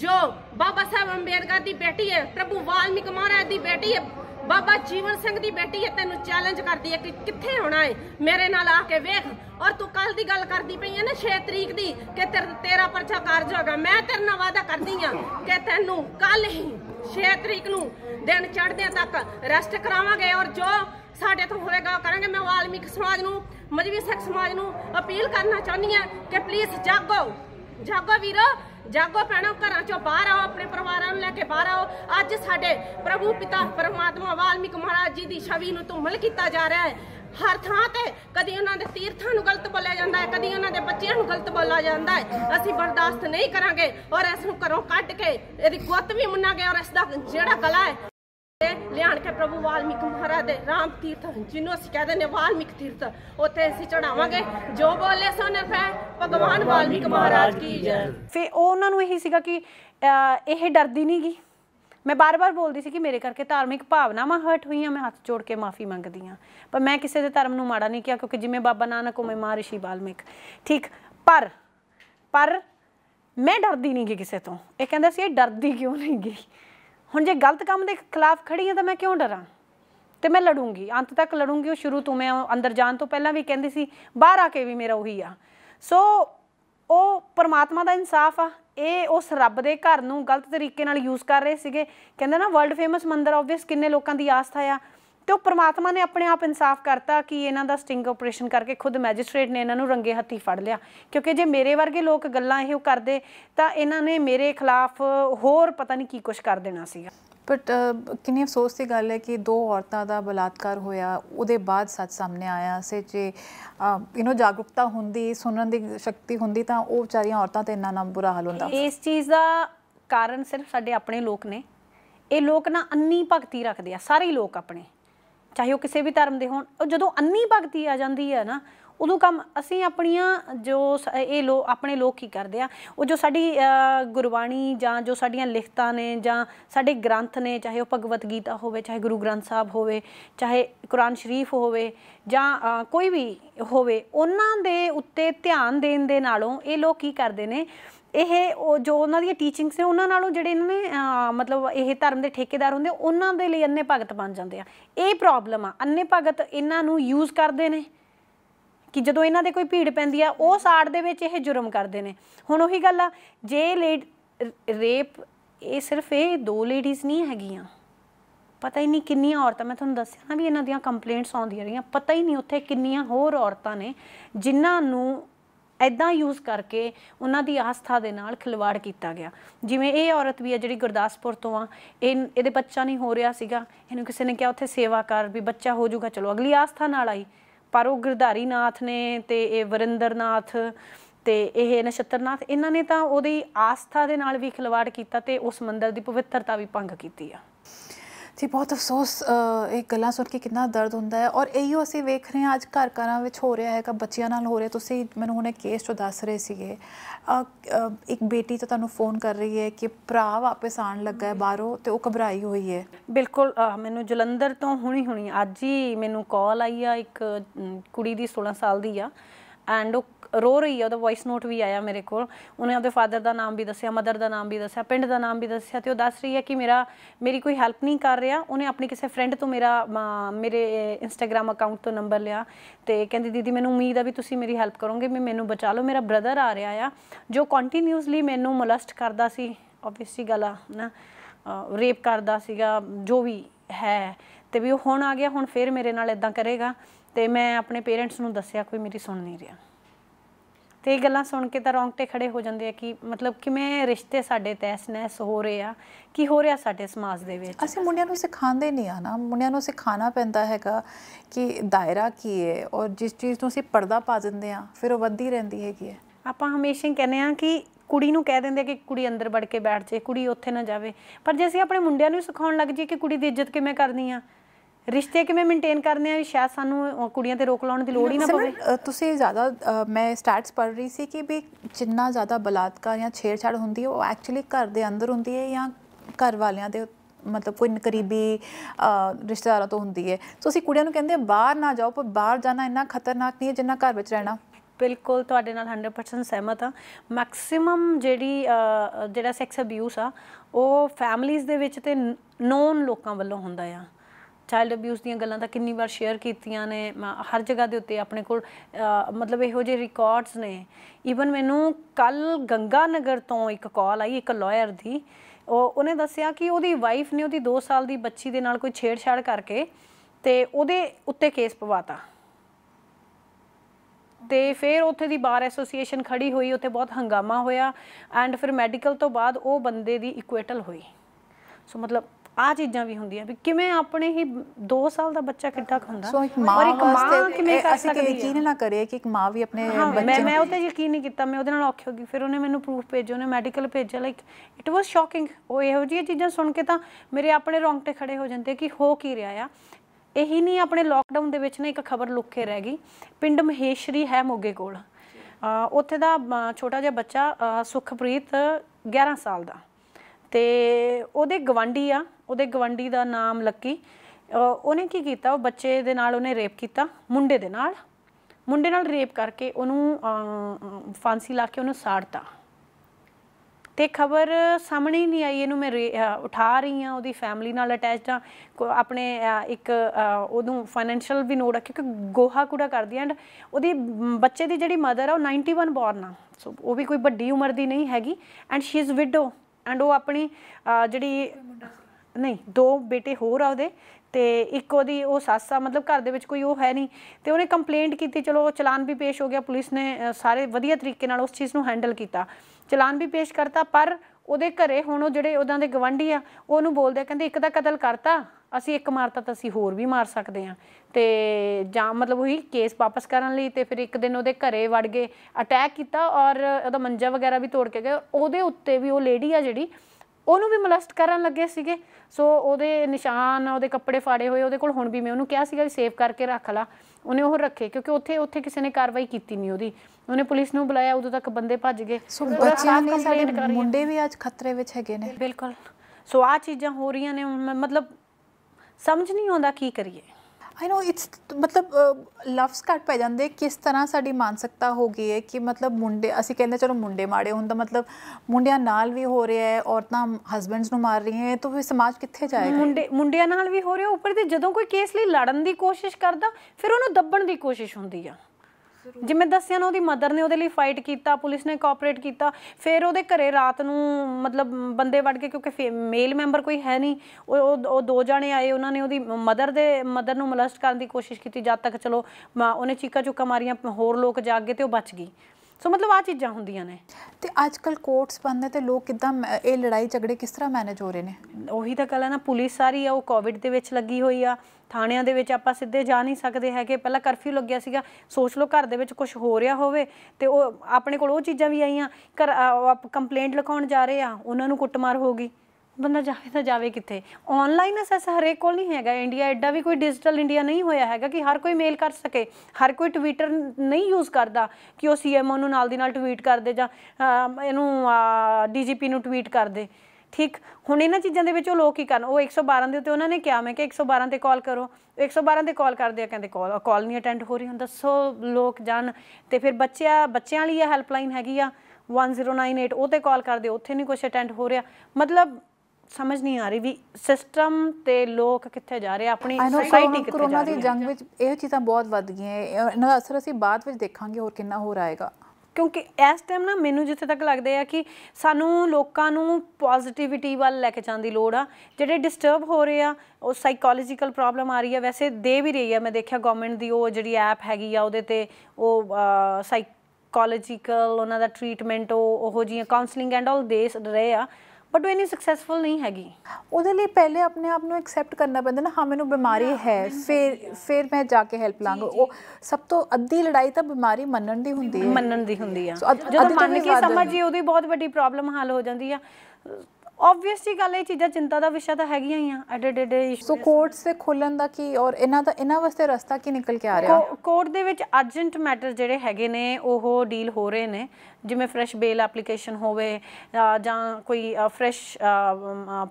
ਜੋ ਬਾਬਾ ਸਾਹਿਬ ਅੰਬੇਦਕਰ ਦੀ ਬੇਟੀ ਹੈ ਪ੍ਰਭੂ ਵਾਲਮੀਕ ਮਹਾਰਾਜ ਦੀ ਬੇਟੀ ਹੈ ਬਾਬਾ ਜੀਵਨ ਸਿੰਘ ਦੀ ਬੇਟੀ ਹੈ ਤੈਨੂੰ ਚੈਲੰਜ ਕਰਦੀ ਹੈ ਕਿ ਕਿੱਥੇ ਹੋਣਾ ਹੈ ਮੇਰੇ ਨਾਲ ਆ ਕੇ ਵੇਖ ਔਰ ਤੂੰ ਕੱਲ ਦੀ ਗੱਲ ਕਰਦੀ ਪਈ ਹੈ ਨਾ 6 ਤਰੀਕ ਦੀ ਕਿ ਤੇਰਾ ਪਰਚਾ ਕਾਰਜ ਹੋਗਾ ਮੈਂ ਤੇਰੇ ਨਾਲ ਵਾਅਦਾ ਕਰਦੀ ਆ ਕਿ ਤੈਨੂੰ ਕੱਲ ਹੀ 6 ਤਰੀਕ ਨੂੰ ਦਿਨ ਚੜ੍ਹਦੇ ਤੱਕ ਰੈਸਟ ਕਰਾਵਾਂਗੇ ਔਰ ਜੋ ਸਾਡੇ ਤੋਂ ਹੋਏਗਾ ਕਰਾਂਗੇ ਮੈਂ ਆਲਮੀਕ ਸਮਾਜ ਨੂੰ ਮਜਬੀ ਸਿੱਖ ਸਮਾਜ ਨੂੰ ਅਪੀਲ ਕਰਨਾ ਚਾਹੁੰਦੀ ਆ ਕਿ ਪਲੀਜ਼ ਜਾਗੋ ਜਾਗੋ ਵੀਰੋ ਜਾਗੋ ਭੈਣੋ ਘਰਾਂ ਚੋਂ ਬਾਹਰ ਆਓ ਆਪਣੇ ਪਰਿਵਾਰਾਂ ਨੂੰ ਲੈ ਕੇ ਬਾਹਰ ਆਓ ਅੱਜ ਸਾਡੇ ਪ੍ਰਭੂ ਪਿਤਾ ਪਰਮਾਤਮਾ ਵਾਲਮੀਕ ਮਹਾਰਾਜ ਜੀ ਦੀ ਛਵੀ ਨੂੰ ਤੁਮਲ ਕੀਤਾ ਜਾ ਰਿਹਾ ਹੈ ਹਰ ਥਾਂ ਤੇ ਕਦੀ ਉਹਨਾਂ ਦੇ ਤੀਰਥਾਂ ਨੂੰ ਗਲਤ ਬੋਲਿਆ ਜਾਂਦਾ ਹੈ ਕਦੀ ਉਹਨਾਂ ਦੇ ਬੱਚਿਆਂ ਨੂੰ ਗਲਤ ਬੋਲਿਆ ਜਾਂਦਾ ਹੈ ਅਸੀਂ ਬਰਦਾਸ਼ਤ ਨਹੀਂ ਕਰਾਂਗੇ ਔਰ ਇਸ ਨੂੰ ਘਰੋਂ ਕੱਢ ਕੇ ਇਹਦੀ ਗੁੱਤ ਵੀ ਮੁੰਨਾਗੇ ਔਰ ਇਸ ਦਾ ਜਿਹੜਾ ਕਲਾ ਹੈ ਲਿਆਣ ਕੇ ਪ੍ਰਭੂ ਵਾਲਮੀਕ ਮਹਾਰਾਜ ਦੇ ਰਾਮ ਤੀਰਥ ਜਿਹਨੂੰ ਅਸੀਂ ਕਹਿੰਦੇ ਨੇ ਵਾਲਮੀਕ ਤੀਰਥ ਉੱਥੇ ਅਸੀਂ ਚੜਾਵਾਂਗੇ ਜੋ ਬੋਲੇ ਸੋ ਨਿਰਭੈ ਭਗਵਾਨ ਵਾਲਮੀਕ ਮਹਾਰਾਜ ਕੀ ਜੈ ਫੇ ਉਹ ਉਹਨਾਂ ਨੂੰ ਇਹੀ ਸੀਗਾ ਕਿ ਇਹ ਡਰਦੀ ਨਹੀਂਗੀ ਮੈਂ ਬਾਰ-ਬਾਰ ਬੋਲਦੀ ਸੀ ਕਿ ਮੇਰੇ ਕਰਕੇ ਧਾਰਮਿਕ ਭਾਵਨਾਵਾਂ ਹਰਟ ਹੋਈਆਂ ਮੈਂ ਹੱਥ ਜੋੜ ਕੇ ਮਾਫੀ ਮੰਗਦੀ ਆ ਪਰ ਮੈਂ ਕਿਸੇ ਦੇ ਧਰਮ ਨੂੰ ਮਾੜਾ ਨਹੀਂ ਕਿਹਾ ਕਿਉਂਕਿ ਜਿਵੇਂ ਬਾਬਾ ਨਾਨਕ ਉਹ ਮੈਂ ਮਹਾਰਿਸ਼ੀ ਵਾਲਮੀਕ ਠੀਕ ਪਰ ਪਰ ਮੈਂ ਡਰਦੀ ਨਹੀਂਗੀ ਕਿਸੇ ਤੋਂ ਇਹ ਕਹਿੰਦਾ ਸੀ ਇਹ ਡਰਦੀ ਕਿਉਂ ਨਹੀਂਗੀ ਹੁਣ ਜੇ ਗਲਤ ਕੰਮ ਦੇ ਖਿਲਾਫ ਖੜੀ ਹਾਂ ਤਾਂ ਮੈਂ ਕਿਉਂ ਡਰਾਂ ਤੇ ਮੈਂ ਲੜੂੰਗੀ ਅੰਤ ਤੱਕ ਲੜੂੰਗੀ ਉਹ ਸ਼ੁਰੂ ਤੋਂ ਮੈਂ ਅੰਦਰ ਜਾਣ ਤੋਂ ਪਹਿਲਾਂ ਵੀ ਕਹਿੰਦੀ ਸੀ ਬਾਹਰ ਆ ਕੇ ਵੀ ਮੇਰਾ ਉਹੀ ਆ ਸੋ ਉਹ ਪਰਮਾਤਮਾ ਦਾ ਇਨਸਾਫ ਆ ਇਹ ਉਸ ਰੱਬ ਦੇ ਘਰ ਨੂੰ ਗਲਤ ਤਰੀਕੇ ਨਾਲ ਯੂਜ਼ ਕਰ ਰਹੇ ਸੀਗੇ ਕਹਿੰਦੇ ਨਾ ਵਰਲਡ ਫੇਮਸ ਮੰਦਿਰ ਆਬਵੀਅਸ ਕਿੰਨੇ ਲੋਕਾਂ ਦੀ ਆਸਥਾ ਆ ਤੇ ਉਹ ਪ੍ਰਮਾਤਮਾ ਨੇ ਆਪਣੇ ਆਪ ਇਨਸਾਫ ਕਰਤਾ ਕਿ ਇਹਨਾਂ ਦਾ ਸਟਿੰਗ ਆਪਰੇਸ਼ਨ ਕਰਕੇ ਖੁਦ ਮੈਜਿਸਟ੍ਰੇਟ ਨੇ ਇਹਨਾਂ ਨੂੰ ਰੰਗੇ ਹੱਥੀ ਫੜ ਲਿਆ ਕਿਉਂਕਿ ਜੇ ਮੇਰੇ ਵਰਗੇ ਲੋਕ ਗੱਲਾਂ ਇਹੋ ਕਰਦੇ ਤਾਂ ਇਹਨਾਂ ਨੇ ਮੇਰੇ ਖਿਲਾਫ ਹੋਰ ਪਤਾ ਨਹੀਂ ਕੀ ਕੁਝ ਕਰ ਦੇਣਾ ਸੀਗਾ ਬਟ ਕਿੰਨੀ ਅਫਸੋਸ ਦੀ ਗੱਲ ਹੈ ਕਿ ਦੋ ਔਰਤਾਂ ਦਾ ਬਲਾਤਕਾਰ ਹੋਇਆ ਉਹਦੇ ਬਾਅਦ ਸੱਚ ਸਾਹਮਣੇ ਆਇਆ ਸੇ ਜੇ ਯੂ نو ਜਾਗਰੂਕਤਾ ਹੁੰਦੀ ਸੁਣਨ ਦੀ ਸ਼ਕਤੀ ਹੁੰਦੀ ਤਾਂ ਉਹ ਵਿਚਾਰੀਆਂ ਔਰਤਾਂ ਤੇ ਇੰਨਾ ਨਾ ਬੁਰਾ ਹਾਲ ਹੁੰਦਾ ਇਸ ਚੀਜ਼ ਦਾ ਕਾਰਨ ਸਿਰਫ ਸਾਡੇ ਆਪਣੇ ਲੋਕ ਨੇ ਇਹ ਲੋਕ ਨਾ ਅੰਨੀ ਭਗਤੀ ਰੱਖਦੇ ਆ ਸਾਰੇ ਲੋਕ ਆਪਣੇ ਚਾਹੇ ਉਹ ਕਿਸੇ ਵੀ ਧਰਮ ਦੇ ਹੋਣ ਉਹ ਜਦੋਂ ਅੰਨੀ ਭਗਤੀ ਆ ਜਾਂਦੀ ਹੈ ਨਾ ਉਦੋਂ ਕੰਮ ਅਸੀਂ ਆਪਣੀਆਂ ਜੋ ਇਹ ਲੋ ਆਪਣੇ ਲੋਕ ਕੀ ਕਰਦੇ ਆ ਉਹ ਜੋ ਸਾਡੀ ਗੁਰਬਾਣੀ ਜਾਂ ਜੋ ਸਾਡੀਆਂ ਲਿਖਤਾਂ ਨੇ ਜਾਂ ਸਾਡੇ ਗ੍ਰੰਥ ਨੇ ਚਾਹੇ ਉਹ ਭਗਵਤ ਗੀਤਾ ਹੋਵੇ ਚਾਹੇ ਗੁਰੂ ਗ੍ਰੰਥ ਸਾਹਿਬ ਹੋਵੇ ਚਾਹੇ ਕੁਰਾਨ ਸ਼ਰੀਫ ਹੋਵੇ ਜਾਂ ਕੋਈ ਵੀ ਹੋਵੇ ਉਹਨਾਂ ਦੇ ਉੱਤੇ ਧਿਆਨ ਦੇਣ ਦੇ ਨਾਲੋਂ ਇਹ ਲੋਕ ਕੀ ਕਰਦੇ ਨੇ ਇਹ ਉਹ ਜੋ ਉਹਨਾਂ ਦੀਆਂ ਟੀਚਿੰਗਸ ਨੇ ਉਹਨਾਂ ਨਾਲੋਂ ਜਿਹੜੇ ਇਹਨਾਂ ਨੇ ਮਤਲਬ ਇਹ ਧਰਮ ਦੇ ਠੇਕੇਦਾਰ ਹੁੰਦੇ ਉਹਨਾਂ ਦੇ ਲਈ ਅੰਨੇ ਭਗਤ ਬਣ ਜਾਂਦੇ ਆ ਇਹ ਪ੍ਰੋਬਲਮ ਆ ਅੰਨੇ ਭਗਤ ਇਹਨਾਂ ਨੂੰ ਯੂਜ਼ ਕਰਦੇ ਨੇ ਕਿ ਜਦੋਂ ਇਹਨਾਂ ਦੇ ਕੋਈ ਭੀੜ ਪੈਂਦੀ ਆ ਉਹ ਸਾੜ ਦੇ ਵਿੱਚ ਇਹ ਜੁਰਮ ਕਰਦੇ ਨੇ ਹੁਣ ਉਹੀ ਗੱਲ ਆ ਜੇ ਲੇਡ ਰੇਪ ਇਹ ਸਿਰਫ ਇਹ ਦੋ ਲੇਡੀਜ਼ ਨਹੀਂ ਹੈਗੀਆਂ ਪਤਾ ਹੀ ਨਹੀਂ ਕਿੰਨੀਆਂ ਔਰਤਾਂ ਮੈਂ ਤੁਹਾਨੂੰ ਦੱਸਿਆ ਨਾ ਵੀ ਇਹਨਾਂ ਦੀਆਂ ਕੰਪਲੇਂਟਸ ਆਉਂਦੀਆਂ ਰਹੀਆਂ ਪਤਾ ਹੀ ਨਹੀਂ ਉੱਥੇ ਕਿੰਨੀਆਂ ਹੋਰ ਔਰਤਾਂ ਨੇ ਜਿਨ੍ਹਾਂ ਨੂੰ ਐਦਾਂ ਯੂਜ਼ ਕਰਕੇ ਉਹਨਾਂ ਦੀ ਆਸਥਾ ਦੇ ਨਾਲ ਖਿਲਵਾੜ ਕੀਤਾ ਗਿਆ ਜਿਵੇਂ ਇਹ ਔਰਤ ਵੀ ਹੈ ਜਿਹੜੀ ਗੁਰਦਾਸਪੁਰ ਤੋਂ ਆ ਇਹ ਇਹਦੇ ਬੱਚਾ ਨਹੀਂ ਹੋ ਰਿਹਾ ਸੀਗਾ ਇਹਨੂੰ ਕਿਸੇ ਨੇ ਕਿਹਾ ਉੱਥੇ ਸੇਵਾ ਕਰ ਵੀ ਬੱਚਾ ਹੋ ਜਾਊਗਾ ਚਲੋ ਅਗਲੀ ਆਸਥਾ ਨਾਲ ਆਈ ਪਰ ਉਹ ਗਿਰਧਾਰੀ ਨਾਥ ਨੇ ਤੇ ਇਹ ਵਰਿੰਦਰ ਨਾਥ ਤੇ ਇਹ ਨਛਤਰਨਾਥ ਇਹਨਾਂ ਨੇ ਤਾਂ ਉਹਦੀ ਆਸਥਾ ਦੇ ਨਾਲ ਵੀ ਖਿਲਵਾੜ ਕੀਤਾ ਤੇ ਉਸ ਮੰਦਰ ਦੀ ਪਵਿੱਤਰਤਾ ਵੀ ਭੰਗ ਕੀਤੀ ਆ ਜੀ ਬਹੁਤ ਅਫਸੋਸ ਇਹ ਗੱਲਾਂ ਸੁਣ ਕੇ ਕਿੰਨਾ ਦਰਦ ਹੁੰਦਾ ਹੈ ਔਰ ਇਹੋ ਅਸੀਂ ਵੇਖ ਰਹੇ ਹਾਂ ਅੱਜ ਘਰ ਘਰਾਂ ਵਿੱਚ ਹੋ ਰਿਹਾ ਹੈਗਾ ਬੱਚਿਆਂ ਨਾਲ ਹੋ ਰਿਹਾ ਤੁਸੀਂ ਮੈਨੂੰ ਹੁਣੇ ਕੇਸ ਤੋਂ ਦੱਸ ਰਹੇ ਸੀਗੇ ਇੱਕ ਬੇਟੀ ਤਾਂ ਤੁਹਾਨੂੰ ਫੋਨ ਕਰ ਰਹੀ ਹੈ ਕਿ ਭਰਾ ਵਾਪਸ ਆਣ ਲੱਗਾ ਹੈ ਬਾਹਰੋਂ ਤੇ ਉਹ ਘਬਰਾਈ ਹੋਈ ਹੈ ਬਿਲਕੁਲ ਮੈਨੂੰ ਜਲੰਧਰ ਤੋਂ ਹੁਣੀ ਹੁਣੀ ਅੱਜ ਹੀ ਮੈਨੂੰ ਕਾਲ ਆਈ ਆ ਇੱਕ ਕੁੜੀ ਦੀ 16 ਸਾਲ ਦੀ ਆ ਐਂਡ ਉਹ ਰੋ ਰਹੀ ਹੈ ਉਹਦਾ ਵੌਇਸ ਨੋਟ ਵੀ ਆਇਆ ਮੇਰੇ ਕੋਲ ਉਹਨੇ ਆਪਦੇ ਫਾਦਰ ਦਾ ਨਾਮ ਵੀ ਦੱਸਿਆ ਮਦਰ ਦਾ ਨਾਮ ਵੀ ਦੱਸਿਆ ਪਿੰਡ ਦਾ ਨਾਮ ਵੀ ਦੱਸਿਆ ਤੇ ਉਹ ਦੱਸ ਰਹੀ ਹੈ ਕਿ ਮੇਰਾ ਮੇਰੀ ਕੋਈ ਹੈਲਪ ਨਹੀਂ ਕਰ ਰਿਹਾ ਉਹਨੇ ਆਪਣੀ ਕਿਸੇ ਫਰੈਂਡ ਤੋਂ ਮੇਰਾ ਮੇਰੇ ਇੰਸਟਾਗ੍ਰam ਅਕਾਊਂਟ ਤੋਂ ਨੰਬਰ ਲਿਆ ਤੇ ਕਹਿੰਦੀ ਦੀਦੀ ਮੈਨੂੰ ਉਮੀਦ ਆ ਵੀ ਤੁਸੀਂ ਮੇਰੀ ਹੈਲਪ ਕਰੋਗੇ ਵੀ ਮੈਨੂੰ ਬਚਾ ਲਓ ਮੇਰਾ ਬ੍ਰਦਰ ਆ ਰਿਹਾ ਆ ਜੋ ਕੰਟੀਨਿਊਸਲੀ ਮੈਨੂੰ ਮਲਸਟ ਕਰਦਾ ਸੀ ਆਬਵੀਅਸਲੀ ਗੱਲ ਆ ਨਾ ਰੇਪ ਕਰਦਾ ਸੀਗਾ ਜੋ ਵੀ ਹੈ ਤੇ ਵੀ ਉਹ ਹੁਣ ਆ ਗਿਆ ਹੁਣ ਫੇਰ ਮੇਰੇ ਨਾਲ ਇਦਾਂ ਕਰੇਗਾ ਤੇ ਮੈਂ ਆਪਣੇ ਪੇਰੈਂਟਸ ਨੂੰ ਦੱਸਿਆ ਕੋਈ ਮੇਰੀ ਸੁਣ ਨਹੀਂ ਰਿਹਾ ਤੇ ਇਹ ਗੱਲਾਂ ਸੁਣ ਕੇ ਤਾਂ ਰੌਂਗਟੇ ਖੜੇ ਹੋ ਜਾਂਦੇ ਆ ਕਿ ਮਤਲਬ ਕਿਵੇਂ ਰਿਸ਼ਤੇ ਸਾਡੇ ਤੈਸ ਨੈਸ ਹੋ ਰਹੇ ਆ ਕੀ ਹੋ ਰਿਹਾ ਸਾਡੇ ਸਮਾਜ ਦੇ ਵਿੱਚ ਅਸੀਂ ਮੁੰਡਿਆਂ ਨੂੰ ਸਿਖਾਉਂਦੇ ਨਹੀਂ ਆ ਨਾ ਮੁੰਡਿਆਂ ਨੂੰ ਸਿਖਾਣਾ ਪੈਂਦਾ ਹੈਗਾ ਕਿ ਦਾਇਰਾ ਕੀ ਹੈ ਔਰ ਜਿਸ ਚੀਜ਼ ਤੋਂ ਅਸੀਂ ਪਰਦਾ ਪਾ ਦਿੰਦੇ ਆ ਫਿਰ ਉਹ ਵੱਧਦੀ ਰਹਿੰਦੀ ਹੈਗੀ ਹੈ ਆਪਾਂ ਹਮੇਸ਼ਾ ਕਹਿੰਦੇ ਆ ਕਿ ਕੁੜੀ ਨੂੰ ਕਹਿ ਦਿੰਦੇ ਕਿ ਕੁੜੀ ਅੰਦਰ ਵੜ ਕੇ ਬੈਠ ਜੇ ਕੁੜੀ ਉੱਥੇ ਨਾ ਜਾਵੇ ਪਰ ਜੇ ਅਸੀਂ ਆਪਣੇ ਮੁੰਡਿਆਂ ਨੂੰ ਸਿਖਾਉਣ ਲੱਗ ਜਾਈਏ ਕਿ ਕੁੜੀ ਦੀ ਇੱਜ਼ਤ ਕਿਵੇਂ ਕਰਨੀ ਆ ਰਿਸ਼ਤੇ ਕਿਵੇਂ ਮੇਨਟੇਨ ਕਰਨੇ ਆ ਸ਼ਾਇਦ ਸਾਨੂੰ ਕੁੜੀਆਂ ਤੇ ਰੋਕ ਲਾਉਣ ਦੀ ਲੋੜ ਹੀ ਨਾ ਪਵੇ ਤੁਸੀਂ ਜ਼ਿਆਦਾ ਮੈਂ ਸਟੈਟਸ ਪੜ੍ਹ ਰਹੀ ਸੀ ਕਿ ਵੀ ਜਿੰਨਾ ਜ਼ਿਆਦਾ ਬਲਾਤਕਾਰ ਜਾਂ ਛੇੜਛਾੜ ਹੁੰਦੀ ਹੈ ਉਹ ਐਕਚੁਅਲੀ ਘਰ ਦੇ ਅੰਦਰ ਹੁੰਦੀ ਹੈ ਜਾਂ ਘਰ ਵਾਲਿਆਂ ਦੇ ਮਤਲਬ ਕੋਈ ਨਕਰੀਬੀ ਰਿਸ਼ਤੇਦਾਰਾਂ ਤੋਂ ਹੁੰਦੀ ਹੈ ਸੋ ਅਸੀਂ ਕੁੜੀਆਂ ਨੂੰ ਕਹਿੰਦੇ ਬਾਹਰ ਨਾ ਜਾਓ ਪਰ ਬਾਹਰ ਜਾਣਾ ਇੰਨਾ ਖਤਰਨਾਕ ਨਹੀਂ ਹੈ ਜਿੰਨਾ ਘਰ ਵਿੱਚ ਰਹਿਣਾ ਬਿਲਕੁਲ ਤੁਹਾਡੇ ਨਾਲ 100% ਸਹਿਮਤ ਹਾਂ ਮੈਕਸਿਮਮ ਜਿਹੜੀ ਜਿਹੜਾ ਸੈਕਸ ਅਬਿਊਸ ਆ ਉਹ ਫੈਮਲੀਆਂ ਦੇ ਵਿੱਚ ਤੇ ਨੋਨ ਲੋਕਾਂ ਵੱਲੋਂ ਹੁੰਦਾ ਆ ਚਾਈਲਡ ਅਬਿਊਸ ਦੀਆਂ ਗੱਲਾਂ ਤਾਂ ਕਿੰਨੀ ਵਾਰ ਸ਼ੇਅਰ ਕੀਤੀਆਂ ਨੇ ਹਰ ਜਗ੍ਹਾ ਦੇ ਉੱਤੇ ਆਪਣੇ ਕੋਲ ਮਤਲਬ ਇਹੋ ਜਿਹੇ ਰਿਕਾਰਡਸ ਨੇ ਈਵਨ ਮੈਨੂੰ ਕੱਲ ਗੰਗਾ ਨਗਰ ਤੋਂ ਇੱਕ ਕਾਲ ਆਈ ਇੱਕ ਲਾਇਰ ਦੀ ਉਹ ਉਹਨੇ ਦੱਸਿਆ ਕਿ ਉਹਦੀ ਵਾਈਫ ਨੇ ਉਹਦੀ 2 ਸਾਲ ਦੀ ਬੱਚੀ ਦੇ ਨਾਲ ਕੋਈ ਛੇੜਛਾੜ ਕਰਕੇ ਤੇ ਉਹਦੇ ਉੱਤੇ ਕੇਸ ਪਵਾਤਾ ਤੇ ਫਿਰ ਉੱਥੇ ਦੀ ਬਾਰ ਐਸੋਸੀਏਸ਼ਨ ਖੜੀ ਹੋਈ ਉੱਥੇ ਬਹੁਤ ਹੰਗਾਮਾ ਹੋਇਆ ਐਂਡ ਫਿਰ ਮੈਡੀਕਲ ਤੋਂ ਬਾਅਦ ਉਹ ਬੰਦੇ ਦੀ ਇਕੁਇਟਲ ਹੋਈ ਸੋ ਮਤਲਬ ਆ ਚੀਜ਼ਾਂ ਵੀ ਹੁੰਦੀਆਂ ਵੀ ਕਿਵੇਂ ਆਪਣੇ ਹੀ 2 ਸਾਲ ਦਾ ਬੱਚਾ ਕਿੱਡਾ ਖੁੰਦਾ ਔਰ ਇੱਕ ਮਾਂ ਕਿਵੇਂ ਕਰ ਸਕਦੀ ਹੈ ਯਕੀਨ ਨਾ ਕਰੇ ਕਿ ਇੱਕ ਮਾਂ ਵੀ ਆਪਣੇ ਬੱਚੇ ਮੈਂ ਮੈਂ ਉਹ ਤੇ ਯਕੀਨ ਨਹੀਂ ਕੀਤਾ ਮੈਂ ਉਹਦੇ ਨਾਲ ਔਖੀ ਹੋ ਗਈ ਫਿਰ ਉਹਨੇ ਮੈਨੂੰ ਪ੍ਰੂਫ ਭੇਜਿਆ ਉਹਨੇ ਮੈਡੀਕਲ ਭੇਜਿਆ ਲਾਈਕ ਇਟ ਵਾਸ ਸ਼ੌਕਿੰਗ ਉਹ ਇਹੋ ਜਿਹੀਆਂ ਚੀਜ਼ਾਂ ਸੁਣ ਕੇ ਤਾਂ ਮੇਰੇ ਆਪਣੇ ਰੋਂਗਟੇ ਖੜੇ ਹੋ ਜਾਂਦੇ ਕਿ ਹੋ ਕੀ ਰਿਹਾ ਆ ਇਹੀ ਨਹੀਂ ਆਪਣੇ ਲਾਕਡਾਊਨ ਦੇ ਵਿੱਚ ਨਾ ਇੱਕ ਖਬਰ ਲੁਕੇ ਰਹਿ ਗਈ ਪਿੰਡ ਮਹੇਸ਼ਰੀ ਹੈ ਮੋਗੇ ਕੋਲ ਉੱਥੇ ਦਾ ਛੋਟਾ ਜਿਹਾ ਬੱਚਾ ਸੁਖਪ੍ਰੀਤ 11 ਸਾਲ ਦਾ ਤੇ ਉਹਦੇ ਗਵਾਂਡੀ ਆ ਉਹਦੇ ਗਵੰਡੀ ਦਾ ਨਾਮ ਲੱਕੀ ਉਹਨੇ ਕੀ ਕੀਤਾ ਉਹ ਬੱਚੇ ਦੇ ਨਾਲ ਉਹਨੇ ਰੇਪ ਕੀਤਾ ਮੁੰਡੇ ਦੇ ਨਾਲ ਮੁੰਡੇ ਨਾਲ ਰੇਪ ਕਰਕੇ ਉਹਨੂੰ ਫਾਂਸੀ ਲਾ ਕੇ ਉਹਨੂੰ ਸਾੜਤਾ ਤੇ ਖਬਰ ਸਾਹਮਣੇ ਨਹੀਂ ਆਈ ਇਹਨੂੰ ਮੈਂ ਉਠਾ ਰਹੀ ਆ ਉਹਦੀ ਫੈਮਿਲੀ ਨਾਲ ਅਟੈਚਡ ਆ ਆਪਣੇ ਇੱਕ ਉਹਨੂੰ ਫਾਈਨੈਂਸ਼ੀਅਲ ਵੀ ਨੋੜ ਆ ਕਿਉਂਕਿ ਗੋਹਾ ਕੂੜਾ ਕਰਦੀ ਐਂਡ ਉਹਦੀ ਬੱਚੇ ਦੀ ਜਿਹੜੀ ਮਦਰ ਆ ਉਹ 91 ਬੋਰਨ ਆ ਸੋ ਉਹ ਵੀ ਕੋਈ ਵੱਡੀ ਉਮਰ ਦੀ ਨਹੀਂ ਹੈਗੀ and she is widow and ਉਹ ਆਪਣੀ ਜਿਹੜੀ ਨਹੀਂ ਦੋ ਬੇਟੇ ਹੋਰ ਆ ਉਹਦੇ ਤੇ ਇੱਕ ਉਹਦੀ ਉਹ ਸਾਸਾ ਮਤਲਬ ਘਰ ਦੇ ਵਿੱਚ ਕੋਈ ਉਹ ਹੈ ਨਹੀਂ ਤੇ ਉਹਨੇ ਕੰਪਲੇਂਟ ਕੀਤੀ ਚਲੋ ਚਲਾਨ ਵੀ ਪੇਸ਼ ਹੋ ਗਿਆ ਪੁਲਿਸ ਨੇ ਸਾਰੇ ਵਧੀਆ ਤਰੀਕੇ ਨਾਲ ਉਸ ਚੀਜ਼ ਨੂੰ ਹੈਂਡਲ ਕੀਤਾ ਚਲਾਨ ਵੀ ਪੇਸ਼ ਕਰਤਾ ਪਰ ਉਹਦੇ ਘਰੇ ਹੁਣ ਉਹ ਜਿਹੜੇ ਉਹਦਾਂ ਦੇ ਗਵੰਡੀ ਆ ਉਹਨੂੰ ਬੋਲਦੇ ਕਹਿੰਦੇ ਇੱਕ ਦਾ ਕਤਲ ਕਰਤਾ ਅਸੀਂ ਇੱਕ ਮਾਰਤਾ ਤਾਂ ਅਸੀਂ ਹੋਰ ਵੀ ਮਾਰ ਸਕਦੇ ਆ ਤੇ ਜਾਂ ਮਤਲਬ ਉਹੀ ਕੇਸ ਵਾਪਸ ਕਰਨ ਲਈ ਤੇ ਫਿਰ ਇੱਕ ਦਿਨ ਉਹਦੇ ਘਰੇ ਵੜ ਗਏ ਅਟੈਕ ਕੀਤਾ ਔਰ ਉਹਦਾ ਮੰਜਾ ਵਗੈਰਾ ਵੀ ਤੋੜ ਕੇ ਗਏ ਉਹਦੇ ਉੱਤੇ ਵੀ ਉਹ ਲੇਡੀ ਆ ਜਿਹੜੀ ਉਹਨੂੰ ਵੀ ਮਲਸਟ ਕਰਨ ਲੱਗੇ ਸੀਗੇ ਸੋ ਉਹਦੇ ਨਿਸ਼ਾਨ ਉਹਦੇ ਕੱਪੜੇ ਫਾੜੇ ਹੋਏ ਉਹਦੇ ਕੋਲ ਹੁਣ ਵੀ ਮੈਂ ਉਹਨੂੰ ਕਿਹਾ ਸੀਗਾ ਵੀ ਸੇਵ ਕਰਕੇ ਰੱਖ ਲਾ ਉਹਨੇ ਉਹ ਰੱਖੇ ਕਿਉਂਕਿ ਉੱਥੇ ਉੱਥੇ ਕਿਸੇ ਨੇ ਕਾਰਵਾਈ ਕੀਤੀ ਨਹੀਂ ਉਹਦੀ ਉਹਨੇ ਪੁਲਿਸ ਨੂੰ ਬੁਲਾਇਆ ਉਦੋਂ ਤੱਕ ਬੰਦੇ ਭੱਜ ਗਏ ਸੋ ਬੱਚਿਆਂ ਨੇ ਸਾਡੇ ਮੁੰਡੇ ਵੀ ਅੱਜ ਖਤਰੇ ਵਿੱਚ ਹੈਗੇ ਨੇ ਬਿਲਕੁਲ ਸੋ ਆ ਚੀਜ਼ਾਂ ਹੋ ਰਹੀਆਂ ਨੇ ਮਤਲਬ ਸਮਝ ਨਹੀਂ ਆਉਂਦਾ ਕੀ ਕਰੀਏ ਆਈ نو ਇਟਸ ਮਤਲਬ ਲਵਸ ਘਟ ਪੈ ਜਾਂਦੇ ਕਿਸ ਤਰ੍ਹਾਂ ਸਾਡੀ ਮਾਨਸਿਕਤਾ ਹੋ ਗਈ ਹੈ ਕਿ ਮਤਲਬ ਮੁੰਡੇ ਅਸੀਂ ਕਹਿੰਦੇ ਚਲੋ ਮੁੰਡੇ ਮਾੜੇ ਹੁੰਦਾ ਮਤਲਬ ਮੁੰਡਿਆਂ ਨਾਲ ਵੀ ਹੋ ਰਿਹਾ ਹੈ ਔਰਤਾਂ ਹਸਬੰਡਸ ਨੂੰ ਮਾਰ ਰਹੀਆਂ ਹੈ ਤਾਂ ਫਿਰ ਸਮਾਜ ਕਿੱਥੇ ਜਾਏਗਾ ਮੁੰਡੇ ਮੁੰਡਿਆਂ ਨਾਲ ਵੀ ਹੋ ਰਿਹਾ ਉੱਪਰ ਤੇ ਜਦੋਂ ਕੋਈ ਕੇਸ ਲਈ ਲੜਨ ਦੀ ਕੋਸ਼ਿਸ਼ ਕਰਦਾ ਫਿਰ ਉਹਨੂੰ ਦੱਬਣ ਦੀ ਕੋਸ਼ਿਸ਼ ਹੁੰਦੀ ਆ ਜਿਵੇਂ ਦੱਸਿਆ ਨਾ ਉਹਦੀ ਮਦਰ ਨੇ ਉਹਦੇ ਲਈ ਫਾਈਟ ਕੀਤਾ ਪੁਲਿਸ ਨੇ ਕੋਆਪਰੇਟ ਕੀਤਾ ਫਿਰ ਉਹਦੇ ਘਰੇ ਰਾਤ ਨੂੰ ਮਤਲਬ ਬੰਦੇ ਵੜ ਕੇ ਕਿਉਂਕਿ ਮੇਲ ਮੈਂਬਰ ਕੋਈ ਹੈ ਨਹੀਂ ਉਹ ਉਹ ਦੋ ਜਾਣੇ ਆਏ ਉਹਨਾਂ ਨੇ ਉਹਦੀ ਮਦਰ ਦੇ ਮਦਰ ਨੂੰ ਮਲਸਟ ਕਰਨ ਦੀ ਕੋਸ਼ਿਸ਼ ਕੀਤੀ ਜਦ ਤੱਕ ਚਲੋ ਉਹਨੇ ਚੀਕਾ ਚੁੱਕਾ ਮਾਰੀਆਂ ਹੋਰ ਲੋਕ ਜਾਗ ਗਏ ਤੇ ਉਹ ਬਚ ਗਈ ਸੋ ਮਤਲਬ ਆ ਚੀਜ਼ਾਂ ਹੁੰਦੀਆਂ ਨੇ ਤੇ ਅੱਜ ਕੱਲ ਕੋਰਟਸ ਬੰਦ ਨੇ ਤੇ ਲੋਕ ਕਿਦਾਂ ਇਹ ਲੜਾਈ ਝਗੜੇ ਕਿਸ ਤਰ੍ਹਾਂ ਮੈਨੇਜ ਹੋ ਰਹੇ ਨੇ ਉਹੀ ਤਾਂ ਕੱਲ ਨਾ ਪੁਲਿਸ ਸਾਰੀ ਆ ਉਹ ਕੋਵਿਡ ਦੇ ਵਿੱਚ ਲੱਗੀ ਹੋਈ ਆ ਥਾਣਿਆਂ ਦੇ ਵਿੱਚ ਆਪਾਂ ਸਿੱਧੇ ਜਾ ਨਹੀਂ ਸਕਦੇ ਹੈਗੇ ਪਹਿਲਾਂ ਕਰਫਿਊ ਲੱਗਿਆ ਸੀਗਾ ਸੋਚ ਲਓ ਘਰ ਦੇ ਵਿੱਚ ਕੁਝ ਹੋ ਰਿਹਾ ਹੋਵੇ ਤੇ ਉਹ ਆਪਣੇ ਕੋਲ ਉਹ ਚੀਜ਼ਾਂ ਵੀ ਆਈਆਂ ਘਰ ਕੰਪਲੇਂਟ ਲਿਖਾਉਣ ਜਾ ਰਹੇ ਆ ਉਹਨਾਂ ਨੂੰ ਕੁੱਟਮਾਰ ਹੋ ਗਈ ਬੰਦਾ ਜਾਵੇ ਤਾਂ ਜਾਵੇ ਕਿੱਥੇ ਆਨਲਾਈਨ ਅਸੈਸ ਹਰੇਕ ਕੋਲ ਨਹੀਂ ਹੈਗਾ ਇੰਡੀਆ ਐਡਾ ਵੀ ਕੋਈ ਡਿਜੀਟਲ ਇੰਡੀਆ ਨਹੀਂ ਹੋਇਆ ਹੈਗਾ ਕਿ ਹਰ ਕੋਈ ਮੇਲ ਕਰ ਸਕੇ ਹਰ ਕੋਈ ਟਵਿੱਟਰ ਨਹੀਂ ਯੂਜ਼ ਕਰਦਾ ਕਿ ਉਹ ਸੀਐਮਓ ਨੂੰ ਨਾਲ ਦੀ ਨਾਲ ਟਵੀਟ ਕਰ ਦੇ ਜਾਂ ਇਹਨੂੰ ਡੀਜੀਪੀ ਨੂੰ ਟਵੀਟ ਕਰ ਦੇ ਠੀਕ ਹੁਣ ਇਹਨਾਂ ਚੀਜ਼ਾਂ ਦੇ ਵਿੱਚ ਉਹ ਲੋਕ ਹੀ ਕਰਨ ਉਹ 112 ਦੇ ਉੱਤੇ ਉਹਨਾਂ ਨੇ ਕਿਹਾ ਮੈਂ ਕਿ 112 ਤੇ ਕਾਲ ਕਰੋ 112 ਤੇ ਕਾਲ ਕਰਦੇ ਆ ਕਹਿੰਦੇ ਕਾਲ ਕਾਲ ਨਹੀਂ ਅਟੈਂਡ ਹੋ ਰਹੀ ਹੁੰਦਾ ਸੋ ਲੋਕ ਜਾਣ ਤੇ ਫਿਰ ਬੱਚਿਆ ਬੱਚਿਆਂ ਲਈ ਇਹ ਹੈਲਪਲਾਈਨ ਹੈਗੀ ਆ 1098 ਉਹ ਤੇ ਕਾਲ ਕਰਦੇ ਉੱਥੇ ਨਹੀਂ ਕੁਝ ਅਟੈਂਡ ਹੋ ਰਿਹਾ ਮਤਲਬ ਸਮਝ ਨਹੀਂ ਆ ਰਹੀ ਵੀ ਸਿਸਟਮ ਤੇ ਲੋਕ ਕਿੱਥੇ ਜਾ ਰਹੇ ਆਪਣੀ ਸੋਸਾਇਟੀ ਕਿੱਥੇ ਜਾ ਰਹੀ ਹੈ ਦੀ ਜੰਗ ਵਿੱਚ ਇਹ ਚੀਜ਼ਾਂ ਬਹੁਤ ਵੱਧ ਗਈਆਂ ਇਹਨਾਂ ਦਾ ਅਸਰ ਅਸੀਂ ਬਾਅਦ ਵਿੱਚ ਦੇਖਾਂਗੇ ਹੋਰ ਕਿੰਨਾ ਹੋਰ ਆਏਗਾ ਕਿਉਂਕਿ ਇਸ ਟਾਈਮ ਨਾ ਮੈਨੂੰ ਜਿੱਥੇ ਤੱਕ ਲੱਗਦਾ ਹੈ ਕਿ ਸਾਨੂੰ ਲੋਕਾਂ ਨੂੰ ਪੋਜ਼ਿਟਿਵਿਟੀ ਵੱਲ ਲੈ ਕੇ ਜਾਣ ਦੀ ਲੋੜ ਆ ਜਿਹੜੇ ਡਿਸਟਰਬ ਹੋ ਰਹੇ ਆ ਉਹ ਸਾਈਕੋਲੋਜੀਕਲ ਪ੍ਰੋਬਲਮ ਆ ਰਹੀ ਹੈ ਵੈਸੇ ਦੇ ਵੀ ਰਹੀ ਹੈ ਮੈਂ ਦੇਖਿਆ ਗਵਰਨਮੈਂਟ ਦੀ ਉਹ ਜਿਹੜੀ ਐਪ ਹੈਗੀ ਆ ਉਹਦੇ ਤੇ ਉਹ ਸਾਈਕੋਲੋਜੀਕਲ ਉਹਨਾਂ ਦਾ ਟ੍ਰੀਟਮੈਂਟ ਉਹ ਉਹੋ ਜੀਆਂ ਕਾਉਂਸਲਿੰਗ ਐਂਡ ਆਲ ਦੇ ਰਹੇ ਆ ਬਟ ਉਹ ਇਨੀ ਸਕਸੈਸਫੁਲ ਨਹੀਂ ਹੈਗੀ ਉਹਦੇ ਲਈ ਪਹਿਲੇ ਆਪਣੇ ਆਪ ਨੂੰ ਐਕਸੈਪਟ ਕਰਨਾ ਪੈਂਦਾ ਨਾ ਹਾਂ ਮੈਨੂੰ ਬਿਮਾਰੀ ਹੈ ਫਿਰ ਫਿਰ ਮੈਂ ਜਾ ਕੇ ਹੈਲਪ ਲਾਂਗਾ ਉਹ ਸਭ ਤੋਂ ਅੱਧੀ ਲੜਾਈ ਤਾਂ ਬਿਮਾਰੀ ਮੰਨਣ ਦੀ ਹੁੰਦੀ ਹੈ ਮੰਨਣ ਦੀ ਹੁੰਦੀ ਆ ਜਦੋਂ ਮੰਨ ਕੇ ਸਮਝ ਜੀ ਉਹਦੀ ਬਹੁਤ ਵੱਡੀ ਪ੍ਰੋਬਲਮ ਹੱਲ ਹੋ ਜਾਂਦੀ ਆ ਆਬਵੀਅਸਲੀ ਗੱਲ ਇਹ ਚੀਜ਼ਾਂ ਚਿੰਤਾ ਦਾ ਵਿਸ਼ਾ ਤਾਂ ਹੈਗੀਆਂ ਹੀ ਆ ਐਡੇ ਐਡੇ ਸੋ ਕੋਰਟਸ ਦੇ ਖੋਲਣ ਦਾ ਕੀ ਔਰ ਇਹਨਾਂ ਦਾ ਇਹਨਾਂ ਵਾਸਤੇ ਰਸਤਾ ਕੀ ਨਿਕਲ ਕੇ ਆ ਰਿਹਾ ਕੋਰਟ ਦੇ ਵਿੱਚ ਅਰਜੈਂਟ ਮੈਟਰ ਜਿਹੜੇ ਹੈਗੇ ਨੇ ਉਹ ਡੀਲ ਹੋ ਰਹੇ ਨੇ ਜਿਵੇਂ ਫਰੈਸ਼ ਬੇਲ ਐਪਲੀਕੇਸ਼ਨ ਹੋਵੇ ਜਾਂ ਕੋਈ ਫਰੈਸ਼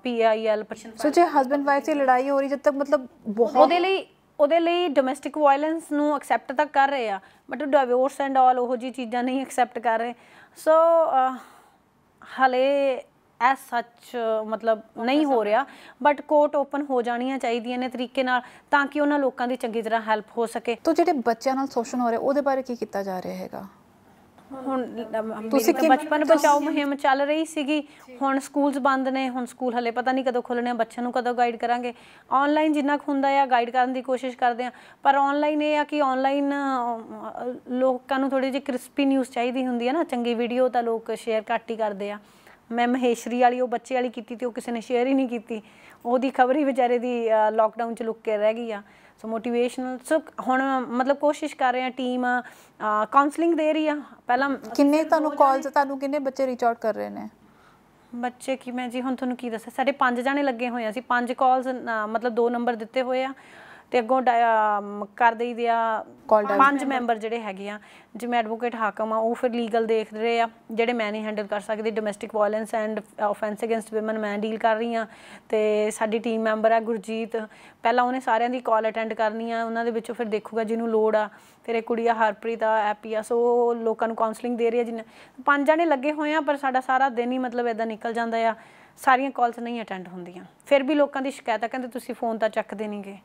ਪੀਆਈਐਲ ਸੋ ਜੇ ਹਸਬੰਡ ਵਾਈਫ ਦੀ ਲੜਾਈ ਹੋ ਰਹੀ ਜਦ ਤੱਕ ਮਤਲਬ ਬਹੁਤ ਉਹਦੇ ਲਈ ਉਹਦੇ ਲਈ ਡੋਮੈਸਟਿਕ ਵਾਇਲੈਂਸ ਨੂੰ ਐਕਸੈਪਟ ਤਾਂ ਕਰ ਰਹੇ ਆ ਬਟ ਡਿਵੋਰਸ ਐਂਡ ਆਲ ਉਹੋ ਜੀ ਚੀਜ਼ਾਂ ਨਹੀਂ ਐਕਸੈਪਟ ਕਰ ਰਹੇ ਸੋ ਹਲੇ ਐ ਸੱਚ ਮਤਲਬ ਨਹੀਂ ਹੋ ਰਿਹਾ ਬਟ ਕੋਰਟ ਓਪਨ ਹੋ ਜਾਣੀਆਂ ਚਾਹੀਦੀਆਂ ਨੇ ਤਰੀਕੇ ਨਾਲ ਤਾਂ ਕਿ ਉਹਨਾਂ ਲੋਕਾਂ ਦੀ ਚੰਗੀ ਤਰ੍ਹਾਂ ਹੈਲਪ ਹੋ ਸਕੇ ਤੋਂ ਜਿਹੜੇ ਬੱਚਿਆਂ ਨਾਲ ਸ਼ੋਸ਼ਣ ਹੋ ਰਿਹਾ ਉਹਦੇ ਬਾਰੇ ਕੀ ਕੀਤਾ ਜਾ ਰਿਹਾ ਹੈਗਾ ਹੁਣ ਤੁਸੀਂ ਬਚਪਨ ਬਚਾਓ ਮੁਹਿੰਮ ਚੱਲ ਰਹੀ ਸੀਗੀ ਹੁਣ ਸਕੂਲਸ ਬੰਦ ਨੇ ਹੁਣ ਸਕੂਲ ਹਲੇ ਪਤਾ ਨਹੀਂ ਕਦੋਂ ਖੁੱਲਣੇ ਬੱਚਿਆਂ ਨੂੰ ਕਦੋਂ ਗਾਈਡ ਕਰਾਂਗੇ ਆਨਲਾਈਨ ਜਿੰਨਾ ਕੁ ਹੁੰਦਾ ਆ ਗਾਈਡ ਕਰਨ ਦੀ ਕੋਸ਼ਿਸ਼ ਕਰਦੇ ਆ ਪਰ ਆਨਲਾਈਨ ਇਹ ਆ ਕਿ ਆਨਲਾਈਨ ਲੋਕਾਂ ਨੂੰ ਥੋੜੀ ਜਿਹੀ ਕ੍ਰਿਸਪੀ ਨਿਊਜ਼ ਚਾਹੀਦੀ ਹੁੰਦੀ ਹੈ ਨਾ ਚੰਗੀ ਵੀਡੀਓ ਤਾਂ ਲੋਕ ਸ਼ੇਅਰ ਘੱਟ ਹੀ ਕਰਦੇ ਆ ਮੈਂ ਮਹੇਸ਼ਰੀ ਵਾਲੀ ਉਹ ਬੱਚੇ ਵਾਲੀ ਕੀਤੀ ਤੇ ਉਹ ਕਿਸੇ ਨੇ ਸ਼ੇਅਰ ਹੀ ਨਹੀਂ ਕੀਤੀ ਉਹਦੀ ਖਬਰ ਹੀ ਵਿਚਾਰੇ ਦੀ ਲਾਕਡਾਊਨ ਚ ਲੁੱਕ ਕੇ ਰਹਿ ਗਈ ਆ ਸੋ ਮੋਟੀਵੇਸ਼ਨਲ ਸੋ ਹੁਣ ਮਤਲਬ ਕੋਸ਼ਿਸ਼ ਕਰ ਰਹੇ ਆ ਟੀਮ ਕਾਉਂਸਲਿੰਗ ਦੇ ਰਹੀ ਆ ਪਹਿਲਾਂ ਕਿੰਨੇ ਤੁਹਾਨੂੰ ਕਾਲਸ ਤੁਹਾਨੂੰ ਕਿੰਨੇ ਬੱਚੇ ਰੀਚ ਆਊਟ ਕਰ ਰਹੇ ਨੇ ਬੱਚੇ ਕੀ ਮੈਂ ਜੀ ਹੁਣ ਤੁਹਾਨੂੰ ਕੀ ਦੱਸਾਂ ਸਾਡੇ 5 ਜਾਣੇ ਲੱਗੇ ਹੋਏ ਆ ਸੀ 5 ਕਾਲਸ ਮਤਲਬ 2 ਨੰਬਰ ਦਿੱਤੇ ਹੋਏ ਆ ਤੇ ਅੱਗੋਂ ਕਰ ਦਈਦੇ ਆ ਪੰਜ ਮੈਂਬਰ ਜਿਹੜੇ ਹੈਗੇ ਆ ਜਿਵੇਂ ਐਡਵੋਕੇਟ ਹਾਕਮ ਆ ਉਹ ਫਿਰ ਲੀਗਲ ਦੇਖ ਰਹੇ ਆ ਜਿਹੜੇ ਮੈਂ ਨਹੀਂ ਹੈਂਡਲ ਕਰ ਸਕਦੀ domestic violence and offence against women ਮੈਂ ਡੀਲ ਕਰ ਰਹੀ ਆ ਤੇ ਸਾਡੀ ਟੀਮ ਮੈਂਬਰ ਆ ਗੁਰਜੀਤ ਪਹਿਲਾਂ ਉਹਨੇ ਸਾਰਿਆਂ ਦੀ ਕਾਲ ਅਟੈਂਡ ਕਰਨੀ ਆ ਉਹਨਾਂ ਦੇ ਵਿੱਚੋਂ ਫਿਰ ਦੇਖੂਗਾ ਜਿਹਨੂੰ ਲੋੜ ਆ ਫਿਰ ਇਹ ਕੁੜੀ ਆ ਹਰਪ੍ਰੀਤ ਆ ਐਪੀ ਆ ਸੋ ਲੋਕਾਂ ਨੂੰ ਕਾਉਂਸਲਿੰਗ ਦੇ ਰਹੀ ਆ ਜਿੰਨਾ ਪੰਜ ਜਣੇ ਲੱਗੇ ਹੋਏ ਆ ਪਰ ਸਾਡਾ ਸਾਰਾ ਦਿਨ ਹੀ ਮਤਲਬ ਇਦਾਂ ਨਿਕਲ ਜਾਂਦਾ ਆ ਸਾਰੀਆਂ ਕਾਲਸ ਨਹੀਂ ਅਟੈਂਡ ਹੁੰਦੀਆਂ ਫਿਰ ਵੀ ਲੋਕਾਂ ਦੀ ਸ਼ਿਕਾਇਤ ਆ ਕਹਿੰਦੇ ਤੁਸੀਂ ਫੋਨ ਤਾਂ ਚੱਕਦੇ ਨਹੀਂਗੇ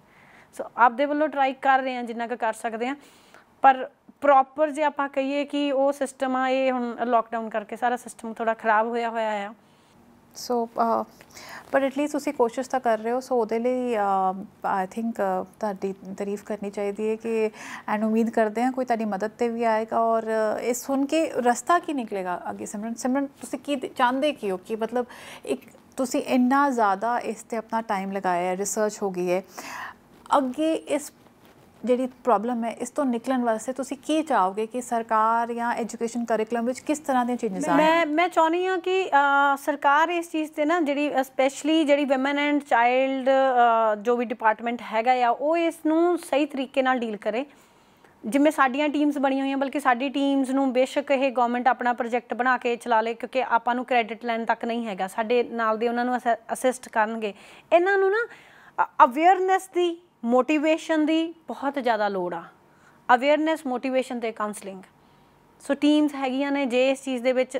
ਸੋ ਆਪਦੇ ਵੱਲੋਂ ਟਰਾਈ ਕਰ ਰਹੇ ਆ ਜਿੰਨਾ ਕੁ ਕਰ ਸਕਦੇ ਆ ਪਰ ਪ੍ਰੋਪਰ ਜੇ ਆਪਾਂ ਕਹੀਏ ਕਿ ਉਹ ਸਿਸਟਮ ਆ ਇਹ ਹੁਣ ਲਾਕਡਾਊਨ ਕਰਕੇ ਸਾਰਾ ਸਿਸਟਮ ਥੋੜਾ ਖਰਾਬ ਹੋਇਆ ਹੋਇਆ ਆ ਸੋ ਪਰ ਐਟਲੀਸਟ ਤੁਸੀਂ ਕੋਸ਼ਿਸ਼ ਤਾਂ ਕਰ ਰਹੇ ਹੋ ਸੋ ਉਹਦੇ ਲਈ ਆਈ ਥਿੰਕ ਤੁਹਾਡੀ ਤਾਰੀਫ ਕਰਨੀ ਚਾਹੀਦੀ ਹੈ ਕਿ ਐਨ ਉਮੀਦ ਕਰਦੇ ਹਾਂ ਕੋਈ ਤੁਹਾਡੀ ਮਦਦ ਤੇ ਵੀ ਆਏਗਾ ਔਰ ਇਹ ਸੁਣ ਕੇ ਰਸਤਾ ਕੀ ਨਿਕਲੇਗਾ ਅੱਗੇ ਸਿਮਰਨ ਸਿਮਰਨ ਤੁਸੀਂ ਕੀ ਚਾਹੁੰਦੇ ਕੀ ਹੋ ਕਿ ਮਤਲਬ ਇੱਕ ਤੁਸੀਂ ਇੰਨਾ ਜ਼ਿਆਦਾ ਇਸ ਤੇ ਆਪਣਾ ਟਾਈਮ ਲਗਾਇਆ ਹੈ ਰਿਸਰਚ ਹੋ ਗਈ ਹੈ ਅੱਗੇ ਇਸ ਜਿਹੜੀ ਪ੍ਰੋਬਲਮ ਹੈ ਇਸ ਤੋਂ ਨਿਕਲਣ ਵਾਸਤੇ ਤੁਸੀਂ ਕੀ ਚਾਹੋਗੇ ਕਿ ਸਰਕਾਰ ਜਾਂ ਐਜੂਕੇਸ਼ਨ ਕਰਿਕੂਲਮ ਵਿੱਚ ਕਿਸ ਤਰ੍ਹਾਂ ਦੇ ਚੇਂਜਸ ਆਣ ਮੈਂ ਮੈਂ ਚਾਹੁੰਦੀ ਹਾਂ ਕਿ ਸਰਕਾਰ ਇਸ ਚੀਜ਼ ਤੇ ਨਾ ਜਿਹੜੀ ਸਪੈਸ਼ਲੀ ਜਿਹੜੀ ਔਮਨ ਐਂਡ ਚਾਈਲਡ ਜੋ ਵੀ ਡਿਪਾਰਟਮੈਂਟ ਹੈਗਾ ਆ ਉਹ ਇਸ ਨੂੰ ਸਹੀ ਤਰੀਕੇ ਨਾਲ ਡੀਲ ਕਰੇ ਜਿਵੇਂ ਸਾਡੀਆਂ ਟੀਮਸ ਬਣੀਆਂ ਹੋਈਆਂ ਬਲਕਿ ਸਾਡੀ ਟੀਮਸ ਨੂੰ ਬੇਸ਼ੱਕ ਇਹ ਗਵਰਨਮੈਂਟ ਆਪਣਾ ਪ੍ਰੋਜੈਕਟ ਬਣਾ ਕੇ ਚਲਾ ਲੇ ਕਿਉਂਕਿ ਆਪਾਂ ਨੂੰ ਕ੍ਰੈਡਿਟ ਲੈਣ ਤੱਕ ਨਹੀਂ ਹੈਗਾ ਸਾਡੇ ਨਾਲ ਦੇ ਉਹਨਾਂ ਨੂੰ ਅਸਿਸਟ ਕਰਨਗੇ ਇਹਨਾਂ ਨੂੰ ਨਾ ਅਵੇਅਰਨੈਸ ਦੀ ਮੋਟੀਵੇਸ਼ਨ ਦੀ ਬਹੁਤ ਜ਼ਿਆਦਾ ਲੋੜ ਆ ਅਵੇਅਰਨੈਸ ਮੋਟੀਵੇਸ਼ਨ ਤੇ ਕਾਉਂਸਲਿੰਗ ਸੋ ਟੀਮਸ ਹੈਗੀਆਂ ਨੇ ਜੇ ਇਸ ਚੀਜ਼ ਦੇ ਵਿੱਚ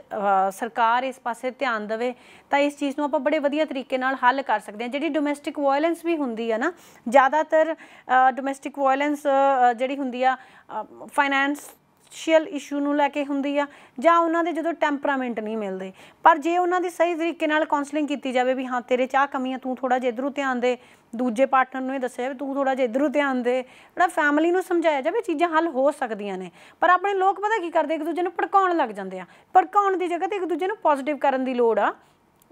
ਸਰਕਾਰ ਇਸ ਪਾਸੇ ਧਿਆਨ ਦੇਵੇ ਤਾਂ ਇਸ ਚੀਜ਼ ਨੂੰ ਆਪਾਂ ਬੜੇ ਵਧੀਆ ਤਰੀਕੇ ਨਾਲ ਹੱਲ ਕਰ ਸਕਦੇ ਹਾਂ ਜਿਹੜੀ ਡੋਮੈਸਟਿਕ ਵਾਇਲੈਂਸ ਵੀ ਹੁੰਦੀ ਆ ਨਾ ਜ਼ਿਆਦਾਤਰ ਡੋਮੈਸਟਿਕ ਵਾਇਲੈਂਸ ਜਿਹੜੀ ਹੁੰਦੀ ਆ ਫਾਈਨੈਂਸ ਸੈਕਸ਼ੂਅਲ ਇਸ਼ੂ ਨੂੰ ਲੈ ਕੇ ਹੁੰਦੀ ਆ ਜਾਂ ਉਹਨਾਂ ਦੇ ਜਦੋਂ ਟੈਂਪਰਾਮੈਂਟ ਨਹੀਂ ਮਿਲਦੇ ਪਰ ਜੇ ਉਹਨਾਂ ਦੀ ਸਹੀ ਤਰੀਕੇ ਨਾਲ ਕਾਉਂਸਲਿੰਗ ਕੀਤੀ ਜਾਵੇ ਵੀ ਹਾਂ ਤੇਰੇ ਚ ਕਮੀਆਂ ਤੂੰ ਥੋੜਾ ਜਿਹਾ ਇਧਰੋਂ ਧਿਆਨ ਦੇ ਦੂਜੇ ਪਾਰਟਨਰ ਨੂੰ ਇਹ ਦੱਸਿਆ ਵੀ ਤੂੰ ਥੋੜਾ ਜਿਹਾ ਇਧਰੋਂ ਧਿਆਨ ਦੇ ਜਿਹੜਾ ਫੈਮਿਲੀ ਨੂੰ ਸਮਝਾਇਆ ਜਾਵੇ ਚੀਜ਼ਾਂ ਹੱਲ ਹੋ ਸਕਦੀਆਂ ਨੇ ਪਰ ਆਪਣੇ ਲੋਕ ਪਤਾ ਕੀ ਕਰਦੇ ਇੱਕ ਦੂਜੇ ਨੂੰ ਭੜਕਾਉਣ ਲੱਗ ਜਾਂਦੇ ਆ ਭੜਕਾਉਣ ਦੀ ਜਗ੍ਹਾ ਤੇ ਇੱਕ ਦੂਜੇ ਨੂੰ ਪੋਜ਼ਿਟਿਵ ਕਰਨ ਦੀ ਲੋੜ ਆ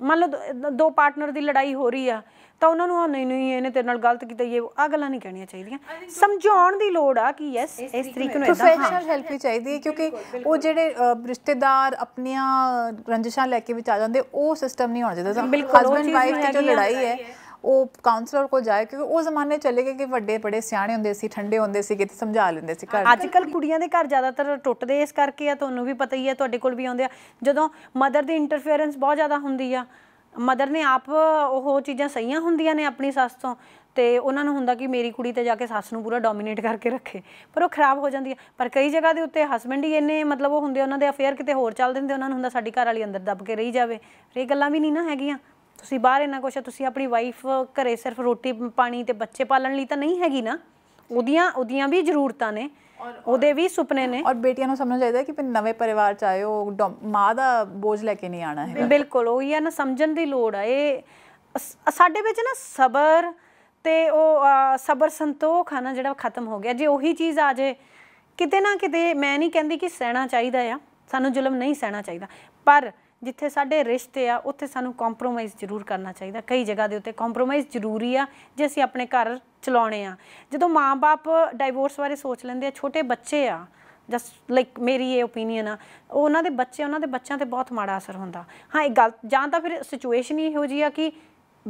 ਮੰਨ ਲਓ ਦੋ ਪਾਰਟਨਰ ਦੀ ਲੜਾਈ ਹੋ ਰਹੀ ਆ ਤਾਂ ਉਹਨਾਂ ਨੂੰ ਨਹੀਂ ਨਹੀਂ ਇਹਨੇ ਤੇਰੇ ਨਾਲ ਗਲਤ ਕੀਤਾ ਇਹ ਆ ਗੱਲਾਂ ਨਹੀਂ ਕਹਿਣੀਆਂ ਚਾਹੀਦੀਆਂ ਸਮਝਾਉਣ ਦੀ ਲੋੜ ਆ ਕਿ ਯੈਸ ਇਸ ਤਰੀਕੇ ਨੂੰ ਇਦਾਂ ਪ੍ਰੋਫੈਸ਼ਨਲ ਹੈਲਪ ਵੀ ਚਾਹੀਦੀ ਹੈ ਕਿਉਂਕਿ ਉਹ ਜਿਹੜੇ ਰਿਸ਼ਤੇਦਾਰ ਆਪਣੀਆਂ ਰੰਜਿਸ਼ਾਂ ਲੈ ਕੇ ਵਿੱਚ ਆ ਜਾਂਦੇ ਉਹ ਸਿਸਟਮ ਨਹੀਂ ਹੋਣਾ ਚਾਹੀਦਾ ਹਸਬੰਡ ਵਾਈਫ ਦੀ ਜੋ ਲੜਾਈ ਹੈ ਉਹ ਕਾਉਂਸਲਰ ਕੋਲ ਜਾਏ ਕਿਉਂਕਿ ਉਹ ਜ਼ਮਾਨੇ ਚਲੇ ਗਏ ਕਿ ਵੱਡੇ ਬੜੇ ਸਿਆਣੇ ਹੁੰਦੇ ਸੀ ਠੰਡੇ ਹੁੰਦੇ ਸੀ ਕਿਤੇ ਸਮਝਾ ਲੈਂਦੇ ਸੀ ਘਰ ਅੱਜ ਕੱਲ ਕੁੜੀਆਂ ਦੇ ਘਰ ਜ਼ਿਆਦਾਤਰ ਟੁੱਟਦੇ ਇਸ ਕਰਕੇ ਆ ਤੁਹਾਨੂੰ ਵੀ ਪਤਾ ਹੀ ਆ ਤੁਹਾਡੇ ਕੋਲ ਵੀ ਆਉਂਦੇ ਆ ਜਦੋਂ ਮਦਰ ਦੀ ਇੰਟਰਫੀਅਰੈਂਸ ਬਹੁਤ ਜ਼ਿਆਦਾ ਹੁੰਦੀ ਆ ਮਦਰ ਨੇ ਆਪ ਉਹ ਚੀਜ਼ਾਂ ਸਹੀਆਂ ਹੁੰਦੀਆਂ ਨੇ ਆਪਣੀ ਸੱਸ ਤੋਂ ਤੇ ਉਹਨਾਂ ਨੂੰ ਹੁੰਦਾ ਕਿ ਮੇਰੀ ਕੁੜੀ ਤੇ ਜਾ ਕੇ ਸੱਸ ਨੂੰ ਪੂਰਾ ਡੋਮੀਨੇਟ ਕਰਕੇ ਰੱਖੇ ਪਰ ਉਹ ਖਰਾਬ ਹੋ ਜਾਂਦੀ ਹੈ ਪਰ ਕਈ ਜਗ੍ਹਾ ਦੇ ਉੱਤੇ ਹਸਬੰਡ ਹੀ ਇੰਨੇ ਮਤਲਬ ਉਹ ਹੁੰਦੇ ਉਹਨਾਂ ਦੇ ਅਫੇਅਰ ਕਿਤੇ ਹੋਰ ਚੱਲ ਦਿੰਦੇ ਉਹਨਾਂ ਨੂੰ ਹੁੰਦਾ ਸਾਡੀ ਘਰ ਵਾਲੀ ਅੰਦਰ ਦੱਬ ਕੇ ਰਹੀ ਜਾਵੇ ਇਹ ਗੱਲਾਂ ਵੀ ਨਹੀਂ ਨਾ ਹੈਗੀਆਂ ਤੁਸੀਂ ਬਾਹਰ ਇਹਨਾਂ ਕੁਛ ਤੁਸੀਂ ਆਪਣੀ ਵਾਈਫ ਘਰੇ ਸਿਰਫ ਰੋਟੀ ਪਾਣੀ ਤੇ ਬੱਚੇ ਪਾਲਣ ਲਈ ਤਾਂ ਨਹੀਂ ਹੈਗੀ ਨਾ ਉਹਦੀਆਂ ਉਹਦੀਆਂ ਵੀ ਜ਼ਰੂਰਤਾਂ ਨੇ ਉਹਦੇ ਵੀ ਸੁਪਨੇ ਨੇ ਔਰ ਬੇਟੀਆਂ ਨੂੰ ਸਮਝਣਾ ਚਾਹੀਦਾ ਕਿ ਫਿਰ ਨਵੇਂ ਪਰਿਵਾਰ ਚ ਆਇਓ ਮਾਂ ਦਾ ਬੋਝ ਲੈ ਕੇ ਨਹੀਂ ਆਣਾ ਹੈ ਬਿਲਕੁਲ ਉਹ ਹੀ ਆ ਨਾ ਸਮਝਣ ਦੀ ਲੋੜ ਆ ਇਹ ਸਾਡੇ ਵਿੱਚ ਨਾ ਸਬਰ ਤੇ ਉਹ ਸਬਰ ਸੰਤੋਖ ਆ ਨਾ ਜਿਹੜਾ ਖਤਮ ਹੋ ਗਿਆ ਜੇ ਉਹੀ ਚੀਜ਼ ਆ ਜੇ ਕਿਤੇ ਨਾ ਕਿਤੇ ਮੈਂ ਨਹੀਂ ਕਹਿੰਦੀ ਕਿ ਸਹਿਣਾ ਚਾਹੀਦਾ ਆ ਸਾਨੂੰ ਜ਼ੁਲਮ ਨਹੀਂ ਸਹਿਣਾ ਚਾਹੀਦਾ ਪਰ ਜਿੱਥੇ ਸਾਡੇ ਰਿਸ਼ਤੇ ਆ ਉੱਥੇ ਸਾਨੂੰ ਕੰਪਰੋਮਾਈਜ਼ ਜ਼ਰੂਰ ਕਰਨਾ ਚਾਹੀਦਾ ਕਈ ਜਗ੍ਹਾ ਦੇ ਉੱਤੇ ਕੰਪਰੋਮਾਈਜ਼ ਜ਼ਰੂਰੀ ਆ ਜੇ ਅਸੀਂ ਆਪਣੇ ਘਰ ਚਲਾਉਣੇ ਆ ਜਦੋਂ ਮਾਪੇ ਡਾਈਵੋਰਸ ਬਾਰੇ ਸੋਚ ਲੈਂਦੇ ਆ ਛੋਟੇ ਬੱਚੇ ਆ ਜਸਟ ਲਾਈਕ ਮੇਰੀ ਇਹ ਓਪੀਨੀਅਨ ਆ ਉਹਨਾਂ ਦੇ ਬੱਚੇ ਉਹਨਾਂ ਦੇ ਬੱਚਿਆਂ ਤੇ ਬਹੁਤ ਮਾੜਾ ਅਸਰ ਹੁੰਦਾ ਹਾਂ ਇਹ ਗਲਤ ਜਾਂ ਤਾਂ ਫਿਰ ਸਿਚੁਏਸ਼ਨ ਹੀ ਇਹੋ ਜੀ ਆ ਕਿ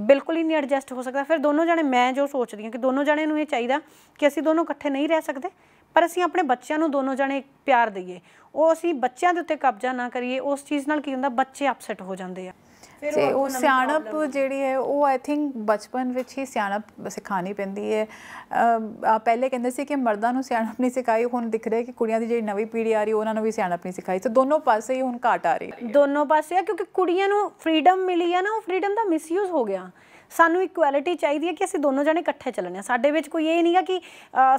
ਬਿਲਕੁਲ ਹੀ ਨਹੀਂ ਐਡਜਸਟ ਹੋ ਸਕਦਾ ਫਿਰ ਦੋਨੋਂ ਜਣੇ ਮੈਂ ਜੋ ਸੋਚਦੀ ਹਾਂ ਕਿ ਦੋਨੋਂ ਜਣੇ ਨੂੰ ਇਹ ਚਾਹੀਦਾ ਕਿ ਅਸੀਂ ਦੋਨੋਂ ਇਕੱਠੇ ਨਹੀਂ ਰਹਿ ਸਕਦੇ ਪਰ ਅਸੀਂ ਆਪਣੇ ਬੱਚਿਆਂ ਨੂੰ ਦੋਨੋਂ ਜਣੇ ਪਿਆਰ ਦਈਏ ਉਹ ਅਸੀਂ ਬੱਚਿਆਂ ਦੇ ਉੱਤੇ ਕਬਜ਼ਾ ਨਾ ਕਰੀਏ ਉਸ ਚੀਜ਼ ਨਾਲ ਕੀ ਹੁੰਦਾ ਬੱਚੇ ਅਪਸੈਟ ਹੋ ਜਾਂਦੇ ਆ ਤੇ ਉਹ ਸਿਆਣਪ ਜਿਹੜੀ ਹੈ ਉਹ ਆਈ ਥਿੰਕ ਬਚਪਨ ਵਿੱਚ ਹੀ ਸਿਆਣਪ ਸਿਖਾਣੀ ਪੈਂਦੀ ਹੈ ਆ ਪਹਿਲੇ ਕਹਿੰਦੇ ਸੀ ਕਿ ਮਰਦਾਂ ਨੂੰ ਸਿਆਣਪ ਨਹੀਂ ਸਿਖਾਈ ਹੁਣ ਦਿਖ ਰਿਹਾ ਕਿ ਕੁੜੀਆਂ ਦੀ ਜਿਹੜੀ ਨਵੀਂ ਪੀੜ੍ਹੀ ਆ ਰਹੀ ਉਹਨਾਂ ਨੂੰ ਵੀ ਸਿਆਣਪ ਨਹੀਂ ਸਿਖਾਈ ਤੇ ਦੋਨੋਂ ਪਾਸੇ ਹੀ ਹੁਣ ਘਾਟ ਆ ਰਹੀ ਦੋਨੋਂ ਪਾਸੇ ਆ ਕਿਉਂਕਿ ਕੁੜੀਆਂ ਨੂੰ ਫ੍ਰੀडम ਮਿਲੀ ਆ ਨਾ ਉਹ ਫ੍ਰੀडम ਦਾ ਮਿਸਯੂਜ਼ ਹੋ ਗਿਆ ਸਾਨੂੰ ਇਕੁਐਲਿਟੀ ਚਾਹੀਦੀ ਹੈ ਕਿ ਅਸੀਂ ਦੋਨੋਂ ਜਣੇ ਇਕੱਠੇ ਚੱਲਣੇ ਆ ਸਾਡੇ ਵਿੱਚ ਕੋਈ ਇਹ ਨਹੀਂਗਾ ਕਿ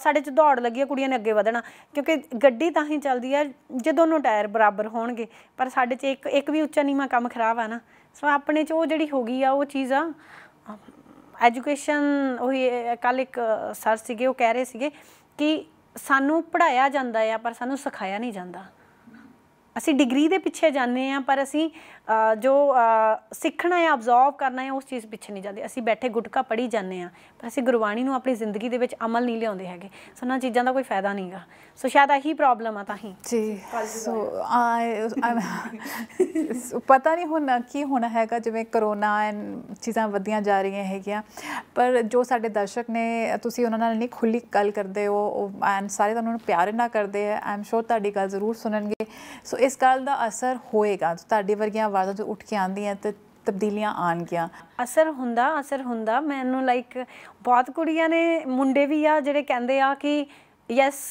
ਸਾਡੇ ਚ ਦੌੜ ਲੱਗੀ ਹੈ ਕੁੜੀਆਂ ਨੇ ਅੱਗੇ ਵਧਣਾ ਕਿਉਂਕਿ ਗੱਡੀ ਤਾਂ ਹੀ ਚੱਲਦੀ ਹੈ ਜੇ ਦੋਨੋਂ ਟਾਇਰ ਬਰਾਬਰ ਹੋਣਗੇ ਪਰ ਸਾਡੇ ਚ ਇੱਕ ਇੱਕ ਵੀ ਉੱਚਾ ਨੀਵਾਂ ਕੰਮ ਖਰਾਬ ਆ ਨਾ ਸੋ ਆਪਣੇ ਚ ਉਹ ਜਿਹੜੀ ਹੋ ਗਈ ਆ ਉਹ ਚੀਜ਼ ਆ ਐਜੂਕੇਸ਼ਨ ਉਹੀ ਕੱਲ ਇੱਕ ਸਰ ਸੀਗੇ ਉਹ ਕਹਿ ਰਹੇ ਸੀਗੇ ਕਿ ਸਾਨੂੰ ਪੜਾਇਆ ਜਾਂਦਾ ਆ ਪਰ ਸਾਨੂੰ ਸਿਖਾਇਆ ਨਹੀਂ ਜਾਂਦਾ ਅਸੀਂ ਡਿਗਰੀ ਦੇ ਪਿੱਛੇ ਜਾਂਦੇ ਆ ਪਰ ਅਸੀਂ ਜੋ ਸਿੱਖਣਾ ਹੈ ਅਬਜ਼ਰਵ ਕਰਨਾ ਹੈ ਉਸ ਚੀਜ਼ ਪਿੱਛੇ ਨਹੀਂ ਜਾਂਦੇ ਅਸੀਂ ਬੈਠੇ ਗੁਟਕਾ ਪੜੀ ਜਾਂਦੇ ਆ ਪਰ ਅਸੀਂ ਗੁਰਬਾਣੀ ਨੂੰ ਆਪਣੀ ਜ਼ਿੰਦਗੀ ਦੇ ਵਿੱਚ ਅਮਲ ਨਹੀਂ ਲਿਆਉਂਦੇ ਹੈਗੇ ਸੋ ਨਾ ਚੀਜ਼ਾਂ ਦਾ ਕੋਈ ਫਾਇਦਾ ਨਹੀਂਗਾ ਸੋ ਸ਼ਾਇਦ ਆਹੀ ਪ੍ਰੋਬਲਮ ਆ ਤਾਂ ਹੀ ਜੀ ਸੋ ਆ ਪਤਾ ਨਹੀਂ ਹੁਣ ਕੀ ਹੋਣਾ ਹੈਗਾ ਜਿਵੇਂ ਕਰੋਨਾ ਚੀਜ਼ਾਂ ਵਧੀਆਂ ਜਾ ਰਹੀਆਂ ਹੈਗੀਆਂ ਪਰ ਜੋ ਸਾਡੇ ਦਰਸ਼ਕ ਨੇ ਤੁਸੀਂ ਉਹਨਾਂ ਨਾਲ ਨਹੀਂ ਖੁੱਲੀ ਗੱਲ ਕਰਦੇ ਹੋ ਐਂਡ ਸਾਰੇ ਤੁਹਾਨੂੰ ਪਿਆਰ ਨਾ ਕਰਦੇ ਆ ਆਮ ਸ਼ੋਰ ਤੁਹਾਡੀ ਗੱਲ ਜ਼ਰੂਰ ਸੁਣਨਗੇ ਸੋ ਇਸ ਗੱਲ ਦਾ ਅਸਰ ਹੋਏਗਾ ਤੁਹਾਡੇ ਵਰਗੀਆਂ ਆਵਾਜ਼ਾਂ ਜੋ ਉੱਠ ਕੇ ਆਉਂਦੀਆਂ ਤੇ ਤਬਦੀਲੀਆਂ ਆਣ ਗਿਆ ਅਸਰ ਹੁੰਦਾ ਅਸਰ ਹੁੰਦਾ ਮੈਨੂੰ ਲਾਈਕ ਬਹੁਤ ਕੁੜੀਆਂ ਨੇ ਮੁੰਡੇ ਵੀ ਆ ਜਿਹੜੇ ਕਹਿੰਦੇ ਆ ਕਿ ਯੈਸ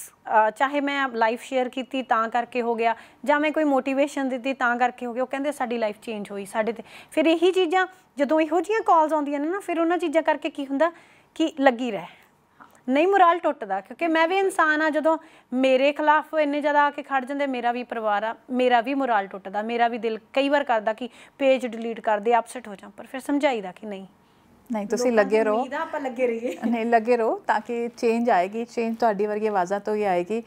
ਚਾਹੇ ਮੈਂ ਲਾਈਫ ਸ਼ੇਅਰ ਕੀਤੀ ਤਾਂ ਕਰਕੇ ਹੋ ਗਿਆ ਜਾਂ ਮੈਂ ਕੋਈ ਮੋਟੀਵੇਸ਼ਨ ਦਿੱਤੀ ਤਾਂ ਕਰਕੇ ਹੋ ਗਿਆ ਉਹ ਕਹਿੰਦੇ ਸਾਡੀ ਲਾਈਫ ਚੇਂਜ ਹੋਈ ਸਾਡੇ ਤੇ ਫਿਰ ਇਹੀ ਚੀਜ਼ਾਂ ਜਦੋਂ ਇਹੋ ਜੀਆਂ ਕਾਲਸ ਆਉਂਦੀਆਂ ਨੇ ਨਾ ਫਿਰ ਉਹਨਾਂ ਚੀਜ਼ਾਂ ਕਰਕੇ ਕੀ ਹੁੰਦਾ ਕਿ ਲੱਗੀ ਰਹਿ ਨਹੀਂ ਮੋਰਲ ਟੁੱਟਦਾ ਕਿਉਂਕਿ ਮੈਂ ਵੀ ਇਨਸਾਨ ਆ ਜਦੋਂ ਮੇਰੇ ਖਿਲਾਫ ਇੰਨੇ ਜ਼ਿਆਦਾ ਆ ਕੇ ਖੜ ਜਾਂਦੇ ਮੇਰਾ ਵੀ ਪਰਿਵਾਰ ਆ ਮੇਰਾ ਵੀ ਮੋਰਲ ਟੁੱਟਦਾ ਮੇਰਾ ਵੀ ਦਿਲ ਕਈ ਵਾਰ ਕਰਦਾ ਕਿ ਪੇਜ ਡਿਲੀਟ ਕਰ ਦੇ ਅਪਸੈਟ ਹੋ ਜਾ ਪਰ ਫਿਰ ਸਮਝਾਈਦਾ ਕਿ ਨਹੀਂ ਨਹੀਂ ਤੁਸੀਂ ਲੱਗੇ ਰਹੋ ਉਮੀਦਾਂ ਆਪਾਂ ਲੱਗੇ ਰਹੀਏ ਨਹੀਂ ਲੱਗੇ ਰਹੋ ਤਾਂ ਕਿ ਚੇਂਜ ਆਏਗੀ ਚੇਂਜ ਤੁਹਾਡੀ ਵਰਗੀ ਆਵਾਜ਼ਾਂ ਤੋਂ ਹੀ ਆਏਗੀ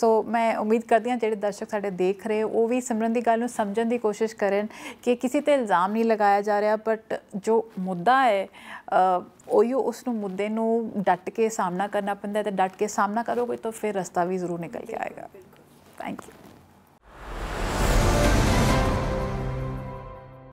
ਸੋ ਮੈਂ ਉਮੀਦ ਕਰਦੀ ਹਾਂ ਜਿਹੜੇ ਦਰਸ਼ਕ ਸਾਡੇ ਦੇਖ ਰਹੇ ਉਹ ਵੀ ਸਿਮਰਨ ਦੀ ਗੱਲ ਨੂੰ ਸਮਝਣ ਦੀ ਕੋਸ਼ਿਸ਼ ਕਰਨ ਕਿ ਕਿਸੇ ਤੇ ਇਲਜ਼ਾਮ ਨਹੀਂ ਲਗਾਇਆ ਜਾ ਰਿਹਾ ਬਟ ਜੋ ਮੁੱਦਾ ਹੈ ਉਹੀ ਉਸ ਨੂੰ ਮੁੱਦੇ ਨੂੰ ਡਟ ਕੇ ਸਾਹਮਣਾ ਕਰਨਾ ਪੈਂਦਾ ਹੈ ਤੇ ਡਟ ਕੇ ਸਾਹਮਣਾ ਕਰੋਗੇ ਤਾਂ ਫਿਰ ਰਸਤਾ ਵੀ ਜ਼ਰੂਰ ਨਿਕਲ ਕੇ ਆਏਗਾ ਥੈਂਕ ਯੂ